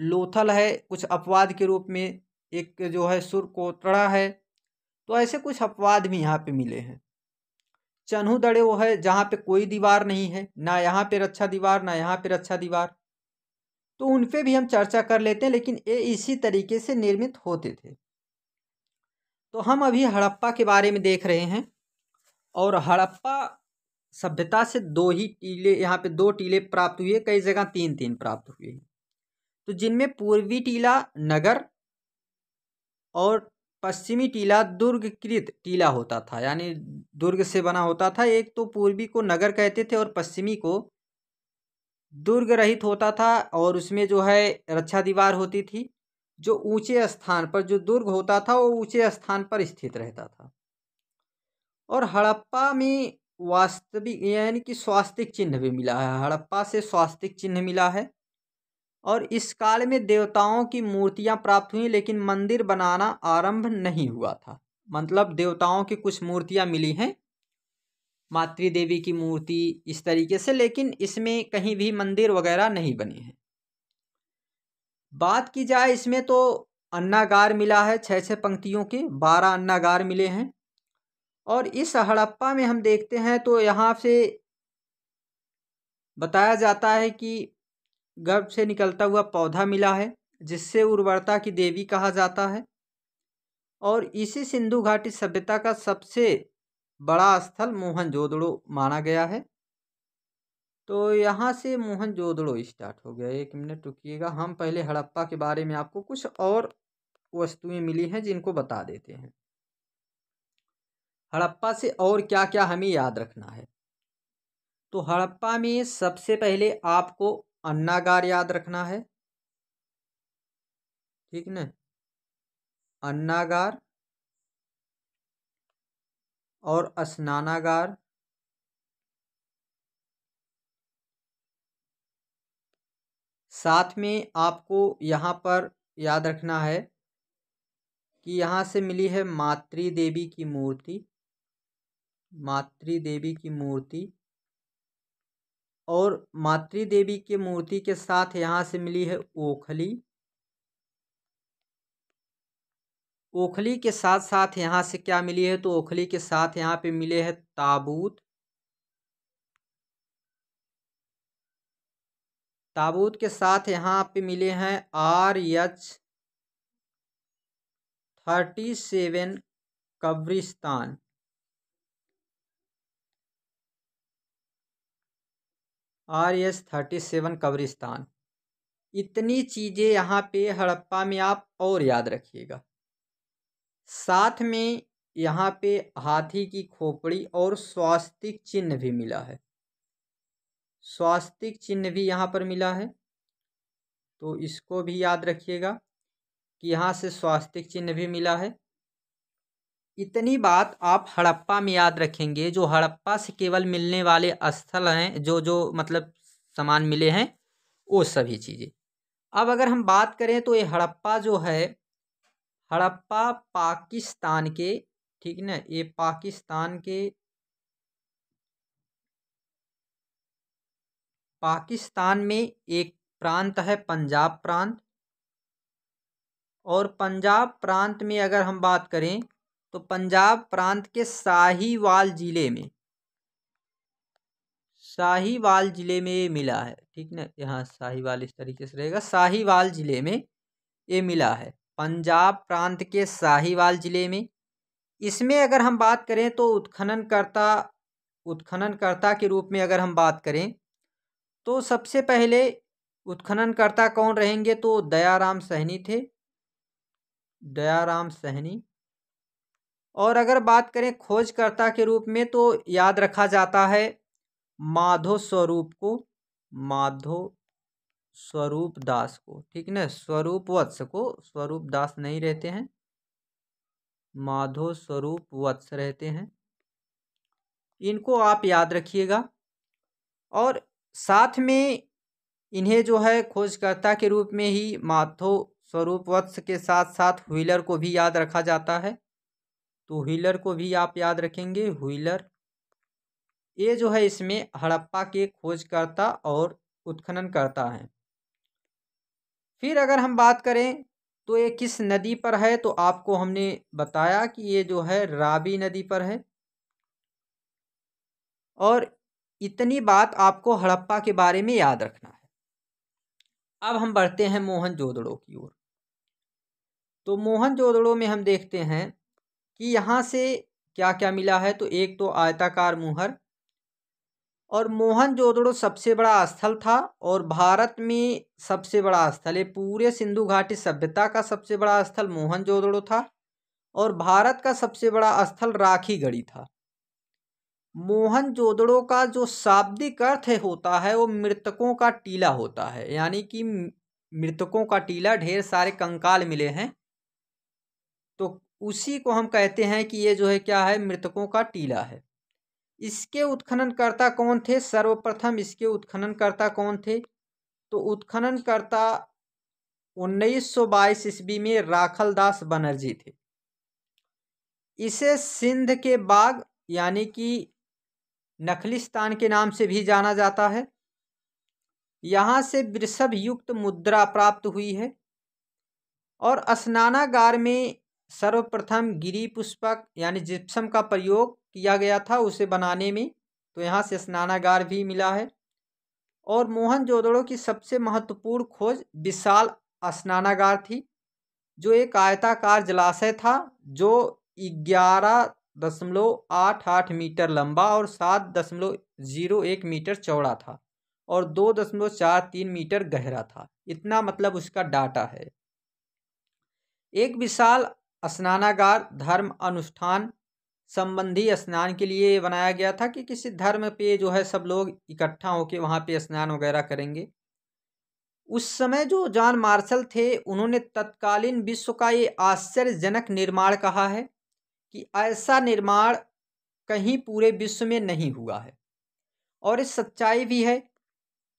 लोथल है कुछ अपवाद के रूप में एक जो है सुर कोतड़ा है तो ऐसे कुछ अपवाद भी यहाँ पे मिले हैं चन्हू दड़े वो है जहाँ पे कोई दीवार नहीं है ना यहाँ पे रक्षा दीवार ना यहाँ पे रक्षा दीवार तो उन पर भी हम चर्चा कर लेते हैं लेकिन ये इसी तरीके से निर्मित होते थे तो हम अभी हड़प्पा के बारे में देख रहे हैं और हड़प्पा सभ्यता से दो ही टीले यहाँ पे दो टीले प्राप्त हुए कई जगह तीन तीन प्राप्त हुए हैं तो जिनमें पूर्वी टीला नगर और पश्चिमी टीला दुर्गकृत टीला होता था यानी दुर्ग से बना होता था एक तो पूर्वी को नगर कहते थे और पश्चिमी को दुर्ग रहित होता था और उसमें जो है रक्षा दीवार होती थी जो ऊंचे स्थान पर जो दुर्ग होता था वो ऊंचे स्थान पर स्थित रहता था और हड़प्पा में वास्तविक यानी कि स्वास्तिक चिन्ह भी मिला है हड़प्पा से स्वास्तिक चिन्ह मिला है और इस काल में देवताओं की मूर्तियां प्राप्त हुई लेकिन मंदिर बनाना आरंभ नहीं हुआ था मतलब देवताओं की कुछ मूर्तियां मिली हैं मातृ देवी की मूर्ति इस तरीके से लेकिन इसमें कहीं भी मंदिर वगैरह नहीं बने हैं बात की जाए इसमें तो अन्नागार मिला है छः छः पंक्तियों के बारह अन्नागार मिले हैं और इस हड़प्पा में हम देखते हैं तो यहाँ से बताया जाता है कि गर्भ से निकलता हुआ पौधा मिला है जिससे उर्वरता की देवी कहा जाता है और इसी सिंधु घाटी सभ्यता का सबसे बड़ा स्थल मोहनजोदड़ो माना गया है तो यहाँ से मोहनजोदड़ो स्टार्ट हो गया एक मिनट रुकिएगा हम पहले हड़प्पा के बारे में आपको कुछ और वस्तुएं मिली हैं जिनको बता देते हैं हड़प्पा से और क्या क्या हमें याद रखना है तो हड़प्पा में सबसे पहले आपको अन्नागार याद रखना है ठीक ना अन्नागार और स्नानागार साथ में आपको यहाँ पर याद रखना है कि यहाँ से मिली है मातृ देवी की मूर्ति मातृ देवी की मूर्ति और मातृ देवी की मूर्ति के साथ यहाँ से मिली है ओखली ओखली के साथ साथ यहाँ से क्या मिली है तो ओखली के साथ यहाँ पे मिले हैं ताबूत ताबूत के साथ यहाँ पे मिले हैं आर एच थर्टी सेवन कब्रिस्तान आर एस थर्टी सेवन कब्रिस्तान इतनी चीज़ें यहाँ पे हड़प्पा में आप और याद रखिएगा साथ में यहाँ पे हाथी की खोपड़ी और स्वास्तिक चिन्ह भी मिला है स्वास्तिक चिन्ह भी यहाँ पर मिला है तो इसको भी याद रखिएगा कि यहाँ से स्वास्तिक चिन्ह भी मिला है इतनी बात आप हड़प्पा में याद रखेंगे जो हड़प्पा से केवल मिलने वाले स्थल हैं जो जो मतलब सामान मिले हैं वो सभी चीज़ें अब अगर हम बात करें तो ये हड़प्पा जो है हड़प्पा पाकिस्तान के ठीक ना ये पाकिस्तान के पाकिस्तान में एक प्रांत है पंजाब प्रांत और पंजाब प्रांत में अगर हम बात करें तो पंजाब प्रांत के शाहीवाल ज़िले में शाहीवाल ज़िले में ये मिला है ठीक ना यहाँ शाहीवाल इस तरीके से रहेगा शाहीवाल ज़िले में ये मिला है पंजाब प्रांत के साहिवाल ज़िले में इसमें अगर हम बात करें तो उत्खननकर्ता उत्खननकर्ता के रूप में अगर हम बात करें तो सबसे पहले उत्खननकर्ता कौन रहेंगे तो दयाराम सहनी थे दयाराम सहनी और अगर बात करें खोजकर्ता के रूप में तो याद रखा जाता है माधो स्वरूप को माधो स्वरूप दास को ठीक ना स्वरूप वत्स को स्वरूप दास नहीं रहते हैं माधो स्वरूप वत्स रहते हैं इनको आप याद रखिएगा और साथ में इन्हें जो है खोजकर्ता के रूप में ही माधो स्वरूप वत्स के साथ साथ व्हीलर को भी याद रखा जाता है तो व्हीलर को भी आप याद रखेंगे व्हीलर ये जो है इसमें हड़प्पा के खोजकर्ता और उत्खनन करता है फिर अगर हम बात करें तो ये किस नदी पर है तो आपको हमने बताया कि ये जो है राबी नदी पर है और इतनी बात आपको हड़प्पा के बारे में याद रखना है अब हम बढ़ते हैं मोहन जोदड़ो की ओर तो मोहन जोदड़ो में हम देखते हैं कि यहाँ से क्या क्या मिला है तो एक तो आयताकार मुहर और मोहनजोदड़ो सबसे बड़ा स्थल था और भारत में सबसे बड़ा स्थल ये पूरे सिंधु घाटी सभ्यता का सबसे बड़ा स्थल मोहनजोदड़ो था और भारत का सबसे बड़ा स्थल राखी गढ़ी था मोहनजोदड़ो का जो शाब्दिक अर्थ होता है वो मृतकों का टीला होता है यानी कि मृतकों का टीला ढेर सारे कंकाल मिले हैं तो उसी को हम कहते हैं कि ये जो है क्या है मृतकों का टीला है इसके उत्खननकर्ता कौन थे सर्वप्रथम इसके उत्खननकर्ता कौन थे तो उत्खननकर्ता 1922 ईस्वी में राखल दास बनर्जी थे इसे सिंध के बाग यानी कि नखलिस्तान के नाम से भी जाना जाता है यहाँ से वृषभ युक्त मुद्रा प्राप्त हुई है और स्नानागार में सर्वप्रथम गिरी पुष्पक यानी जिप्सम का प्रयोग किया गया था उसे बनाने में तो यहाँ से स्नानागार भी मिला है और मोहन जोदड़ो की सबसे महत्वपूर्ण खोज विशाल स्नानागार थी जो एक आयताकार जलाशय था जो ग्यारह दशमलव आठ आठ मीटर लंबा और सात दशमलव जीरो एक मीटर चौड़ा था और दो दशमलव चार तीन मीटर गहरा था इतना मतलब उसका डाटा है एक विशाल स्नानागार धर्म अनुष्ठान संबंधी स्नान के लिए बनाया गया था कि किसी धर्म पे जो है सब लोग इकट्ठा होके वहाँ पे स्नान वगैरह करेंगे उस समय जो जॉन मार्शल थे उन्होंने तत्कालीन विश्व का ये आश्चर्यजनक निर्माण कहा है कि ऐसा निर्माण कहीं पूरे विश्व में नहीं हुआ है और इस सच्चाई भी है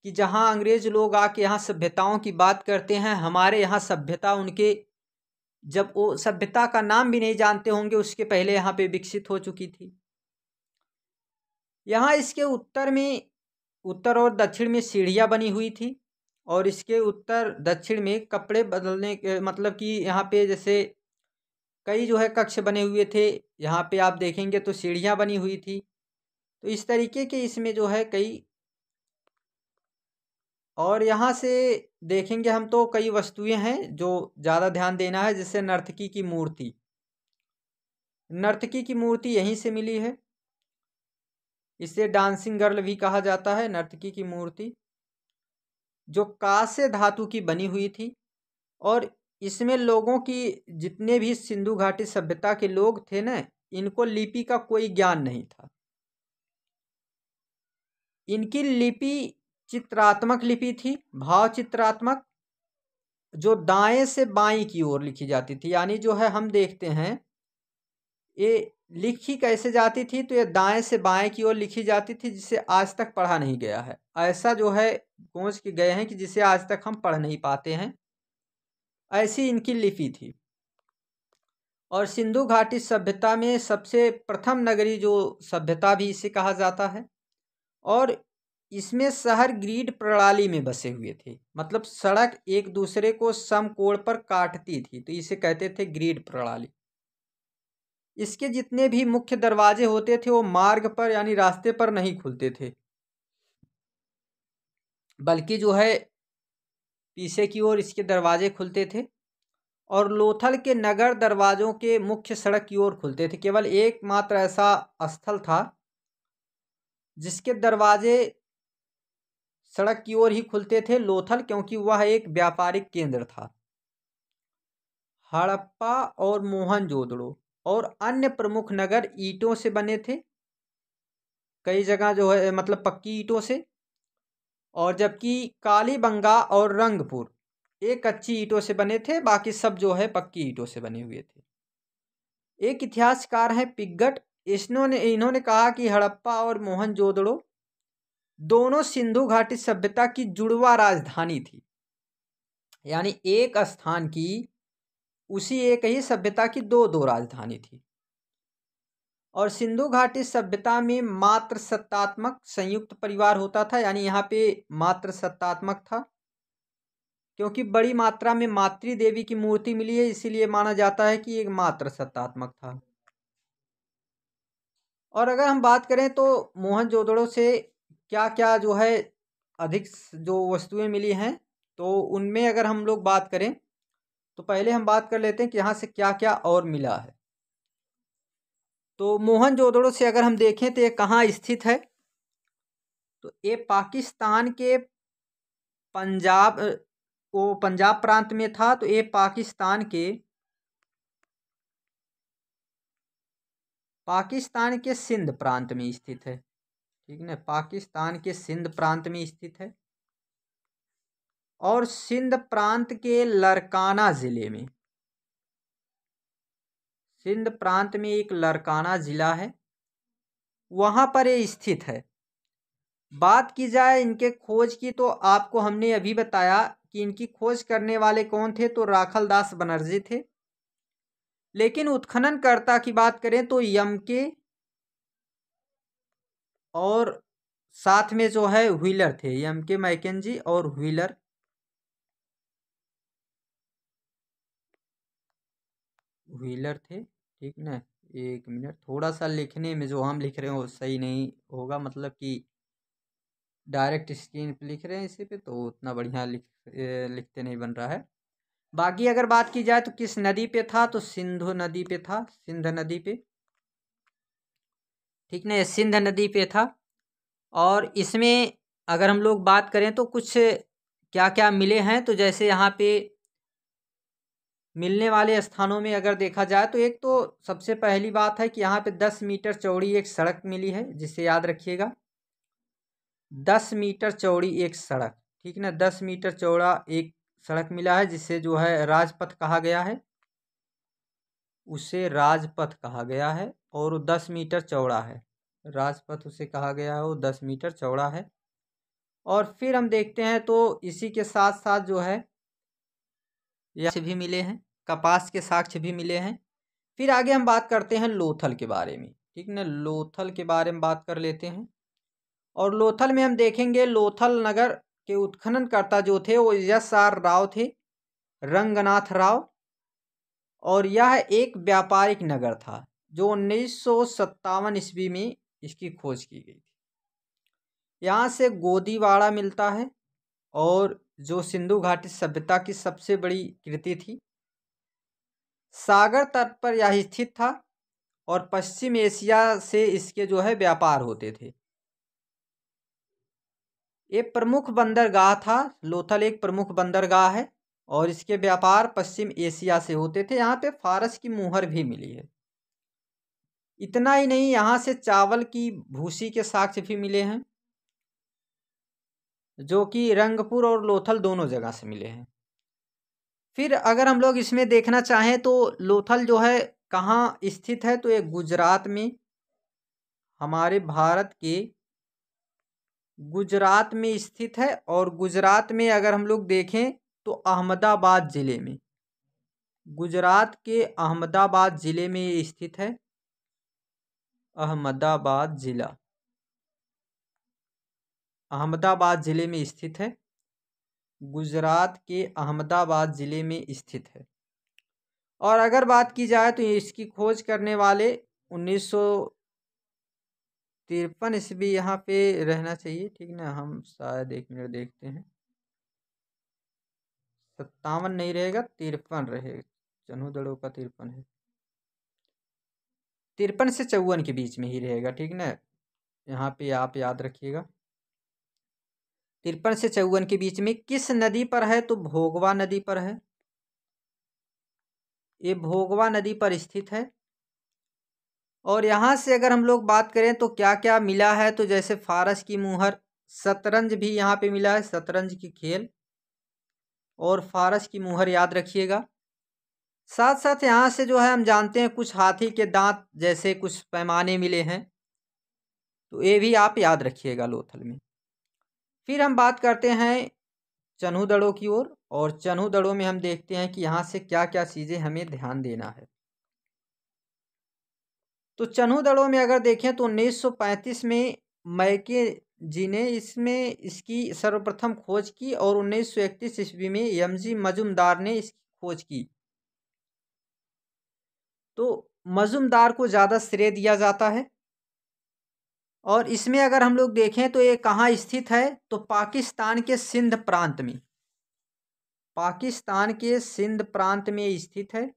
कि जहाँ अंग्रेज लोग आके यहाँ सभ्यताओं की बात करते हैं हमारे यहाँ सभ्यता उनके जब वो सभ्यता का नाम भी नहीं जानते होंगे उसके पहले यहाँ पे विकसित हो चुकी थी यहाँ इसके उत्तर में उत्तर और दक्षिण में सीढ़ियाँ बनी हुई थी और इसके उत्तर दक्षिण में कपड़े बदलने के मतलब कि यहाँ पे जैसे कई जो है कक्ष बने हुए थे यहाँ पे आप देखेंगे तो सीढ़ियाँ बनी हुई थी तो इस तरीके के इसमें जो है कई और यहाँ से देखेंगे हम तो कई वस्तुएं हैं जो ज़्यादा ध्यान देना है जैसे नर्तकी की मूर्ति नर्तकी की मूर्ति यहीं से मिली है इसे डांसिंग गर्ल भी कहा जाता है नर्तकी की मूर्ति जो कांस्य धातु की बनी हुई थी और इसमें लोगों की जितने भी सिंधु घाटी सभ्यता के लोग थे ना इनको लिपि का कोई ज्ञान नहीं था इनकी लिपि चित्रात्मक लिपि थी भाव चित्रात्मक जो दाएं से बाई की ओर लिखी जाती थी यानी जो है हम देखते हैं ये लिखी कैसे जाती थी तो ये दाएं से बाएं की ओर लिखी जाती थी जिसे आज तक पढ़ा नहीं गया है ऐसा जो है पहुँच के गए हैं कि जिसे आज तक हम पढ़ नहीं पाते हैं ऐसी इनकी लिपि थी और सिंधु घाटी सभ्यता में सबसे प्रथम नगरी जो सभ्यता भी इसे कहा जाता है और इसमें शहर ग्रीड प्रणाली में बसे हुए थे मतलब सड़क एक दूसरे को समकोण पर काटती थी तो इसे कहते थे ग्रीड प्रणाली इसके जितने भी मुख्य दरवाजे होते थे वो मार्ग पर यानी रास्ते पर नहीं खुलते थे बल्कि जो है पीछे की ओर इसके दरवाजे खुलते थे और लोथल के नगर दरवाज़ों के मुख्य सड़क की ओर खुलते थे केवल एकमात्र ऐसा स्थल था जिसके दरवाजे सड़क की ओर ही खुलते थे लोथल क्योंकि वह एक व्यापारिक केंद्र था हड़प्पा और मोहनजोदड़ो और अन्य प्रमुख नगर ईंटों से बने थे कई जगह जो है मतलब पक्की ईंटों से और जबकि कालीबंगा और रंगपुर एक कच्ची ईंटों से बने थे बाकी सब जो है पक्की ईंटों से बने हुए थे एक इतिहासकार हैं पिग्गट इसनों ने इन्होंने कहा कि हड़प्पा और मोहनजोदड़ो दोनों सिंधु घाटी सभ्यता की जुड़वा राजधानी थी यानी एक स्थान की उसी एक ही सभ्यता की दो दो राजधानी थी और सिंधु घाटी सभ्यता में मात्र सत्तात्मक संयुक्त परिवार होता था यानी यहाँ पे मात्र सत्तात्मक था क्योंकि बड़ी मात्रा में मातृ देवी की मूर्ति मिली है इसीलिए माना जाता है कि एक मात्र सत्तात्मक था और अगर हम बात करें तो मोहनजोदड़ो से क्या क्या जो है अधिक जो वस्तुएं मिली हैं तो उनमें अगर हम लोग बात करें तो पहले हम बात कर लेते हैं कि यहाँ से क्या क्या और मिला है तो मोहन जोदड़ो से अगर हम देखें तो ये कहाँ स्थित है तो ये पाकिस्तान के पंजाब वो पंजाब प्रांत में था तो ये पाकिस्तान के पाकिस्तान के सिंध प्रांत में स्थित है ठीक है पाकिस्तान के सिंध प्रांत में स्थित है और सिंध प्रांत के लरकाना ज़िले में सिंध प्रांत में एक लरकाना ज़िला है वहाँ पर ये स्थित है बात की जाए इनके खोज की तो आपको हमने अभी बताया कि इनकी खोज करने वाले कौन थे तो राखल दास बनर्जी थे लेकिन उत्खननकर्ता की बात करें तो यम के और साथ में जो है व्हीलर थे एम के मैकेजी और व्हीलर व्हीलर थे ठीक ना एक मिनट थोड़ा सा लिखने में जो हम लिख रहे हैं वो सही नहीं होगा मतलब कि डायरेक्ट स्क्रीन पे लिख रहे हैं इसी पे तो उतना बढ़िया लिख लिखते नहीं बन रहा है बाकी अगर बात की जाए तो किस नदी पे था तो सिंधु नदी पे था सिंध नदी पे ठीक ना सिंध नदी पे था और इसमें अगर हम लोग बात करें तो कुछ क्या क्या मिले हैं तो जैसे यहाँ पे मिलने वाले स्थानों में अगर देखा जाए तो एक तो सबसे पहली बात है कि यहाँ पे दस मीटर चौड़ी एक सड़क मिली है जिसे याद रखिएगा दस मीटर चौड़ी एक सड़क ठीक ना दस मीटर चौड़ा एक सड़क मिला है जिसे जो है राजपथ कहा गया है उसे राजपथ कहा गया है और दस मीटर चौड़ा है राजपथ उसे कहा गया है वो दस मीटर चौड़ा है और फिर हम देखते हैं तो इसी के साथ साथ जो है यक्ष भी मिले हैं कपास के साक्ष्य भी मिले हैं फिर आगे हम बात करते हैं लोथल के बारे में ठीक ना लोथल के बारे में बात कर लेते हैं और लोथल में हम देखेंगे लोथल नगर के उत्खननकर्ता जो थे वो यस आर राव थे रंगनाथ राव और यह एक व्यापारिक नगर था जो उन्नीस सौ ईस्वी में इसकी खोज की गई थी यहाँ से गोदीवाड़ा मिलता है और जो सिंधु घाटी सभ्यता की सबसे बड़ी कृति थी सागर तट पर यह स्थित था और पश्चिम एशिया से इसके जो है व्यापार होते थे ये प्रमुख बंदरगाह था लोथल एक प्रमुख बंदरगाह है और इसके व्यापार पश्चिम एशिया से होते थे यहाँ पे फारस की मुहर भी मिली है इतना ही नहीं यहाँ से चावल की भूसी के साक्ष्य भी मिले हैं जो कि रंगपुर और लोथल दोनों जगह से मिले हैं फिर अगर हम लोग इसमें देखना चाहें तो लोथल जो है कहाँ स्थित है तो ये गुजरात में हमारे भारत के गुजरात में स्थित है और गुजरात में अगर हम लोग देखें तो अहमदाबाद ज़िले में गुजरात के अहमदाबाद ज़िले में ये स्थित है अहमदाबाद ज़िला अहमदाबाद ज़िले में स्थित है गुजरात के अहमदाबाद ज़िले में स्थित है और अगर बात की जाए तो इसकी खोज करने वाले उन्नीस सौ तिरपन ईस्वी यहाँ पे रहना चाहिए ठीक ना हम शायद एक मिनट देखते हैं सत्तावन नहीं रहेगा तिरपन रहेगा चनहू दड़ों का तिरपन है तिरपन से चौवन के बीच में ही रहेगा ठीक ना यहाँ पे आप याद रखिएगा तिरपन से चौवन के बीच में किस नदी पर है तो भोगवा नदी पर है ये भोगवा नदी पर स्थित है और यहाँ से अगर हम लोग बात करें तो क्या क्या मिला है तो जैसे फारस की मुहर शतरंज भी यहाँ पे मिला है शतरंज की खेल और फारस की मुहर याद रखिएगा साथ साथ यहाँ से जो है हम जानते हैं कुछ हाथी के दांत जैसे कुछ पैमाने मिले हैं तो ये भी आप याद रखिएगा लोथल में फिर हम बात करते हैं चनहू दड़ों की ओर और, और दड़ों में हम देखते हैं कि यहाँ से क्या क्या चीज़ें हमें ध्यान देना है तो चनहू दड़ों में अगर देखें तो 1935 में मैके जी ने इसमें इसकी सर्वप्रथम खोज की और उन्नीस ईस्वी में यमजी मजुमदार ने इसकी खोज की तो मज़ुमदार को ज़्यादा श्रेय दिया जाता है और इसमें अगर हम लोग देखें तो ये कहाँ स्थित है तो पाकिस्तान के सिंध प्रांत में पाकिस्तान के सिंध प्रांत में स्थित है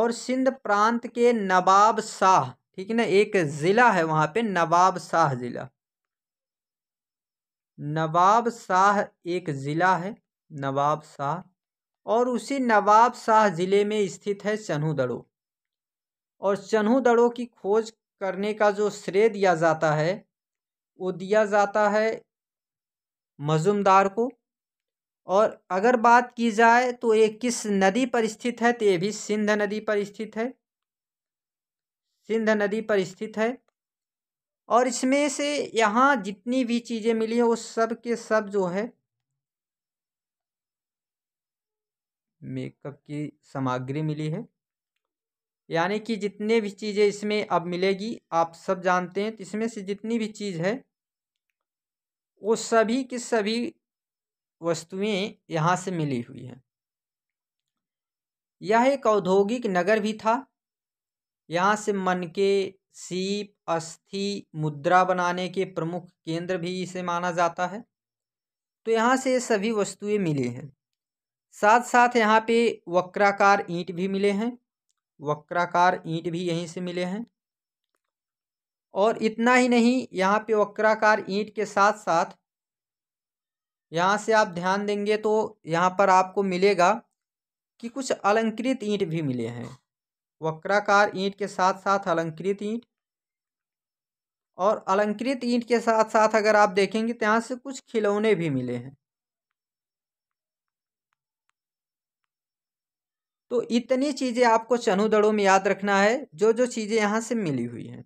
और सिंध प्रांत के नवाब शाह ठीक है ना एक ज़िला है वहाँ पे नवाब शाह ज़िला नवाब शाह एक ज़िला है नवाब शाह और उसी नवाब शाह ज़िले में स्थित है चनूदड़ो और चन्हु दड़ों की खोज करने का जो श्रेय दिया जाता है वो दिया जाता है मजुमदार को और अगर बात की जाए तो ये किस नदी पर स्थित है तो ये भी सिंध नदी पर स्थित है सिंध नदी पर स्थित है और इसमें से यहाँ जितनी भी चीज़ें मिली है वो सब के सब जो है मेकअप की सामग्री मिली है यानी कि जितने भी चीज़ें इसमें अब मिलेगी आप सब जानते हैं तो इसमें से जितनी भी चीज़ है वो सभी की सभी वस्तुएं यहाँ से मिली हुई हैं यह एक औद्योगिक नगर भी था यहाँ से मन के सीप अस्थि मुद्रा बनाने के प्रमुख केंद्र भी इसे माना जाता है तो यहाँ से सभी वस्तुएं मिली हैं साथ साथ यहाँ पे वक्राकार ईंट भी मिले हैं वक्राकार ईंट भी यहीं से मिले हैं और इतना ही नहीं यहाँ पे वक्राकार ईंट के साथ साथ यहाँ से आप ध्यान देंगे तो यहाँ पर आपको मिलेगा कि कुछ अलंकृत ईंट भी मिले हैं वक्राकार ईंट के साथ साथ अलंकृत ईंट और अलंकृत ईंट के साथ साथ अगर आप देखेंगे तो यहाँ से कुछ खिलौने भी मिले हैं तो इतनी चीज़ें आपको चनु दड़ों में याद रखना है जो जो चीज़ें यहाँ से मिली हुई हैं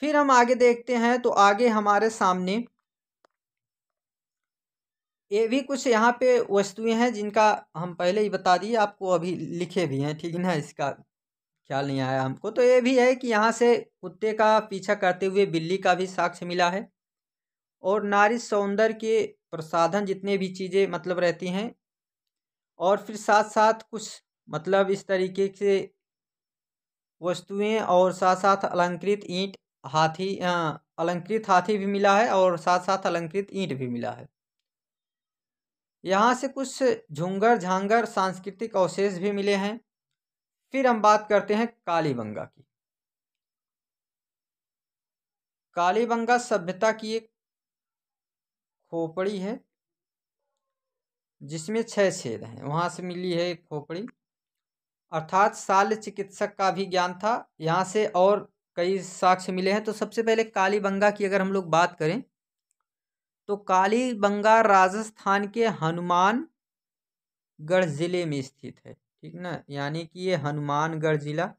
फिर हम आगे देखते हैं तो आगे हमारे सामने ये भी कुछ यहाँ पे वस्तुएं हैं जिनका हम पहले ही बता दिए आपको अभी लिखे भी हैं ठीक है ना इसका ख्याल नहीं आया हमको तो ये भी है कि यहाँ से कुत्ते का पीछा करते हुए बिल्ली का भी साक्ष्य मिला है और नारी सौंदर्य के प्रसाधन जितने भी चीज़ें मतलब रहती हैं और फिर साथ साथ कुछ मतलब इस तरीके से वस्तुएं और साथ साथ अलंकृत ईंट हाथी अलंकृत हाथी भी मिला है और साथ साथ अलंकृत ईंट भी मिला है यहाँ से कुछ झुंगर झांगर सांस्कृतिक अवशेष भी मिले हैं फिर हम बात करते हैं कालीबंगा की कालीबंगा सभ्यता की एक खोपड़ी है जिसमें छह छेद हैं वहाँ से मिली है एक खोपड़ी अर्थात शाल्य चिकित्सक का भी ज्ञान था यहाँ से और कई साक्ष्य मिले हैं तो सबसे पहले कालीबंगा की अगर हम लोग बात करें तो कालीबंगा राजस्थान के हनुमानगढ़ ज़िले में स्थित है ठीक ना यानी कि ये हनुमानगढ़ ज़िला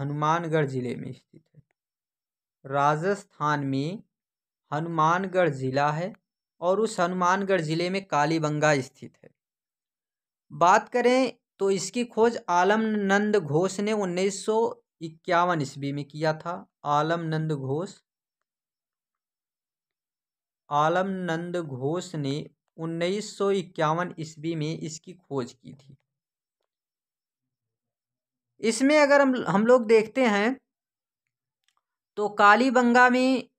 हनुमानगढ़ ज़िले में स्थित है राजस्थान में हनुमानगढ़ ज़िला है और उस हनुमानगढ़ ज़िले में कालीबंगा स्थित है बात करें तो इसकी खोज आलमनंद घोष ने उन्नीस सौ इक्यावन ईस्वी में किया था आलमनंद घोष आलमनंद घोष ने उन्नीस सौ इक्यावन ईस्वी में इसकी खोज की थी इसमें अगर हम हम लोग देखते हैं तो कालीबंगा में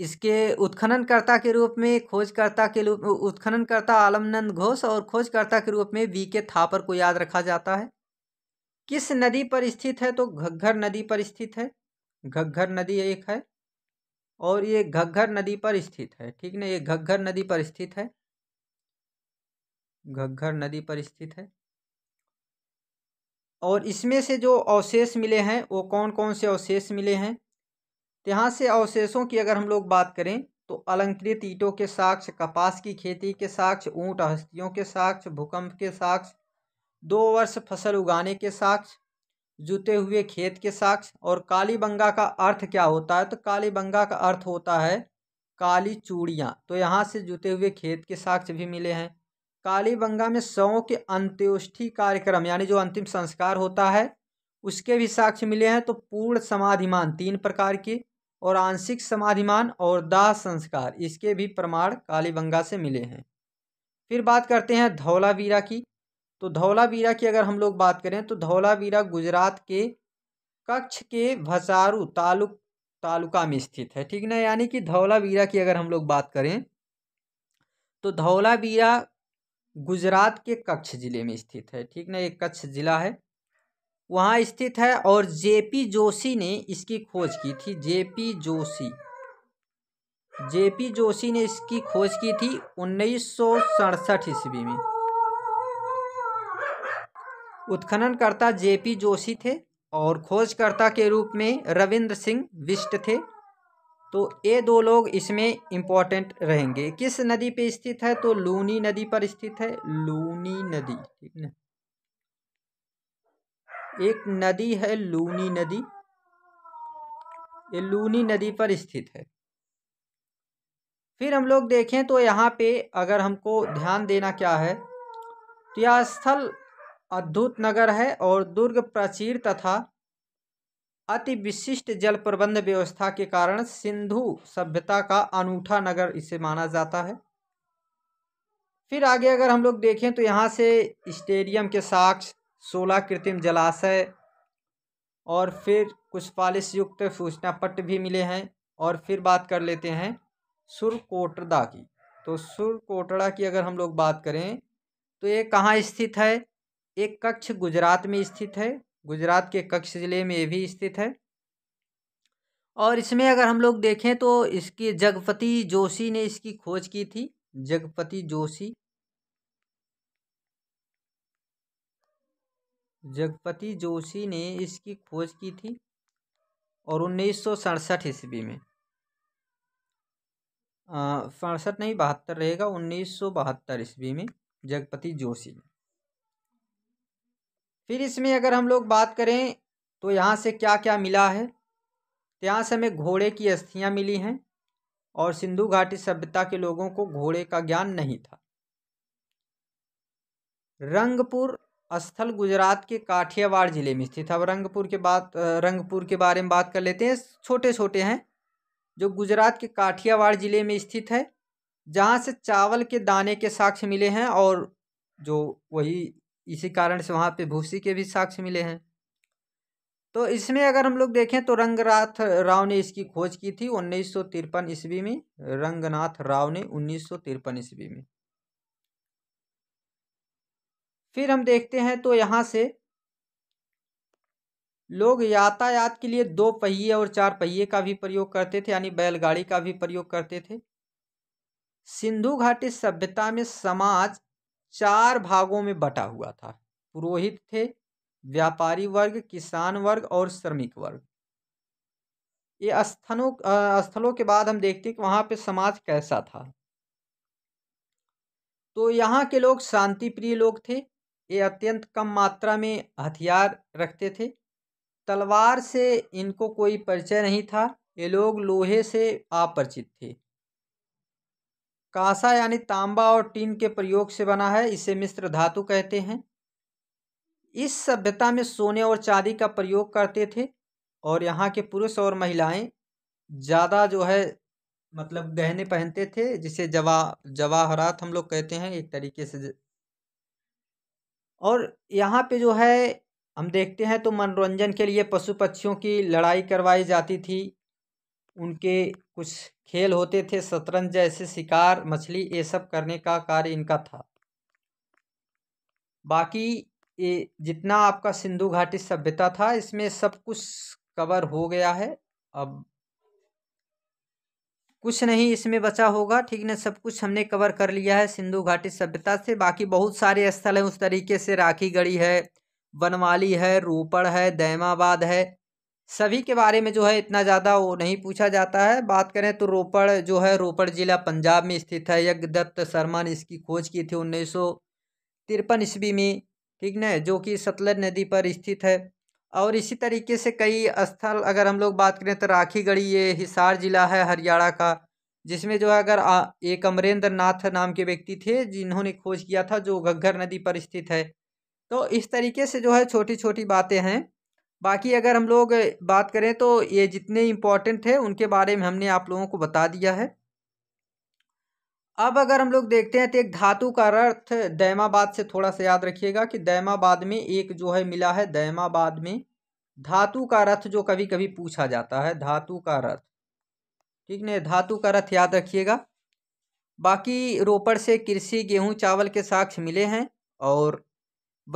इसके उत्खननकर्ता के रूप में खोजकर्ता के रूप उत्खननकर्ता आलमनंद घोष और खोजकर्ता के रूप में वी के थापर को याद रखा जाता है किस नदी पर स्थित है तो घग्घर नदी पर स्थित है घग्घर नदी एक है और ये घग्घर नदी पर स्थित है ठीक ना ये घग्घर नदी पर स्थित है घग्घर नदी पर स्थित है और इसमें से जो अवशेष मिले हैं वो कौन कौन से अवशेष मिले हैं तो यहाँ से अवशेषों की अगर हम लोग बात करें तो अलंकृत ईटों के साक्ष कपास की खेती के साक्ष्य ऊँट हस्तियों के साक्ष भूकंप के साक्ष दो वर्ष फसल उगाने के साक्ष जुते हुए खेत के साक्ष और काली बंगा का अर्थ क्या होता है तो काली बंगा का अर्थ होता है काली चूड़ियाँ तो यहाँ से जुते हुए खेत के साक्ष्य भी मिले हैं काली बंगा में सौ के अंत्योष्ठी कार्यक्रम यानी जो अंतिम संस्कार होता है उसके भी साक्ष्य मिले हैं तो पूर्ण समाधिमान तीन प्रकार के और आंशिक समाधिमान और दाह संस्कार इसके भी प्रमाण कालीबंगा से मिले हैं फिर बात करते हैं धौलावीरा की तो धौलावीरा की अगर हम लोग बात करें तो धौलावीरा गुजरात के कच्छ के भसारू तालुक तालुका में स्थित है ठीक ना यानी कि धौलावीरा की अगर हम लोग बात करें तो धौलावीरा गुजरात के कच्छ ज़िले में स्थित है ठीक ना ये कच्छ ज़िला है वहाँ स्थित है और जेपी जोशी ने इसकी खोज की थी जेपी जोशी जेपी जोशी ने इसकी खोज की थी उन्नीस ईस्वी में उत्खननकर्ता जेपी जोशी थे और खोजकर्ता के रूप में रविंद्र सिंह विष्ट थे तो ये दो लोग इसमें इम्पोर्टेंट रहेंगे किस नदी पे स्थित है तो लूनी नदी पर स्थित है लूनी नदी ठीक है एक नदी है लूनी नदी ये लूनी नदी पर स्थित है फिर हम लोग देखें तो यहाँ पे अगर हमको ध्यान देना क्या है तो यह स्थल अद्भुत नगर है और दुर्ग प्राचीर तथा अति विशिष्ट जल प्रबंध व्यवस्था के कारण सिंधु सभ्यता का अनूठा नगर इसे माना जाता है फिर आगे अगर हम लोग देखें तो यहाँ से स्टेडियम के साक्ष्य सोलह कृत्रिम जलाशय और फिर कुछ पालिस युक्त सूचना पट्ट भी मिले हैं और फिर बात कर लेते हैं सुरकोटड़ा की तो सुरकोटड़ा की अगर हम लोग बात करें तो ये कहाँ स्थित है एक कक्ष गुजरात में स्थित है गुजरात के कक्ष ज़िले में ये भी स्थित है और इसमें अगर हम लोग देखें तो इसकी जगपति जोशी ने इसकी खोज की थी जगपति जोशी जगपति जोशी ने इसकी खोज की थी और उन्नीस सौ सड़सठ ईस्वी में सड़सठ नहीं बहत्तर रहेगा उन्नीस सौ बहत्तर ईस्वी में जगपति जोशी ने फिर इसमें अगर हम लोग बात करें तो यहाँ से क्या क्या मिला है तो यहाँ से हमें घोड़े की अस्थियाँ मिली हैं और सिंधु घाटी सभ्यता के लोगों को घोड़े का ज्ञान नहीं था रंगपुर स्थल गुजरात के काठियावाड़ ज़िले में स्थित है अब रंगपुर के बात रंगपुर के बारे में बात कर लेते हैं छोटे छोटे हैं जो गुजरात के काठियावाड़ ज़िले में स्थित है जहाँ से चावल के दाने के साक्ष्य मिले हैं और जो वही इसी कारण से वहाँ पे भूसी के भी साक्ष्य मिले हैं तो इसमें अगर हम लोग देखें तो रंगनाथ राव ने इसकी खोज की थी उन्नीस ईस्वी में रंगनाथ राव ने उन्नीस ईस्वी में फिर हम देखते हैं तो यहाँ से लोग यातायात के लिए दो पहिए और चार पहिए का भी प्रयोग करते थे यानी बैलगाड़ी का भी प्रयोग करते थे सिंधु घाटी सभ्यता में समाज चार भागों में बटा हुआ था पुरोहित थे व्यापारी वर्ग किसान वर्ग और श्रमिक वर्ग ये स्थानों स्थलों के बाद हम देखते हैं कि वहाँ पे समाज कैसा था तो यहाँ के लोग शांति प्रिय लोग थे ये अत्यंत कम मात्रा में हथियार रखते थे तलवार से इनको कोई परिचय नहीं था ये लोग लोहे से अपरिचित थे कासा यानी तांबा और टीन के प्रयोग से बना है इसे मिश्र धातु कहते हैं इस सभ्यता में सोने और चांदी का प्रयोग करते थे और यहाँ के पुरुष और महिलाएं ज़्यादा जो है मतलब गहने पहनते थे जिसे जवा जवाहरात हम लोग कहते हैं एक तरीके से और यहाँ पे जो है हम देखते हैं तो मनोरंजन के लिए पशु पक्षियों की लड़ाई करवाई जाती थी उनके कुछ खेल होते थे शतरंज जैसे शिकार मछली ये सब करने का कार्य इनका था बाकी ये जितना आपका सिंधु घाटी सभ्यता था इसमें सब कुछ कवर हो गया है अब कुछ नहीं इसमें बचा होगा ठीक ना सब कुछ हमने कवर कर लिया है सिंधु घाटी सभ्यता से बाकी बहुत सारे स्थल हैं उस तरीके से राखी गढ़ी है वनवाली है रोपड़ है दैमाबाद है सभी के बारे में जो है इतना ज़्यादा वो नहीं पूछा जाता है बात करें तो रोपड़ जो है रोपड़ ज़िला पंजाब में स्थित है यज्ञदत्त शर्मा ने इसकी खोज की थी उन्नीस सौ तिरपन ईस्वी में ठीक न जो कि सतलज नदी पर स्थित है और इसी तरीके से कई स्थल अगर हम लोग बात करें तो राखीगढ़ी ये हिसार ज़िला है हरियाणा का जिसमें जो है अगर एक अमरेंद्र नाथ नाम के व्यक्ति थे जिन्होंने खोज किया था जो घग्घर नदी पर स्थित है तो इस तरीके से जो है छोटी छोटी बातें हैं बाकी अगर हम लोग बात करें तो ये जितने इम्पॉर्टेंट है उनके बारे में हमने आप लोगों को बता दिया है अब अगर हम लोग देखते हैं तो एक धातु का अर्थ दैमाबाद से थोड़ा सा याद रखिएगा कि दैमाबाद में एक जो है मिला है दैमाबाद में धातु का रथ जो कभी कभी पूछा जाता है धातु का रथ ठीक नहीं धातु का रथ याद रखिएगा बाकी रोपड़ से कृषि गेहूं चावल के साक्ष मिले हैं और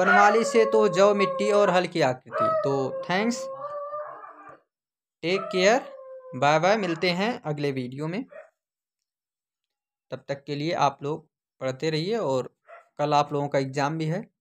बनवाली से तो जव मिट्टी और हल्की आकृति तो thanks take care bye bye मिलते हैं अगले वीडियो में तब तक के लिए आप लोग पढ़ते रहिए और कल आप लोगों का एग्ज़ाम भी है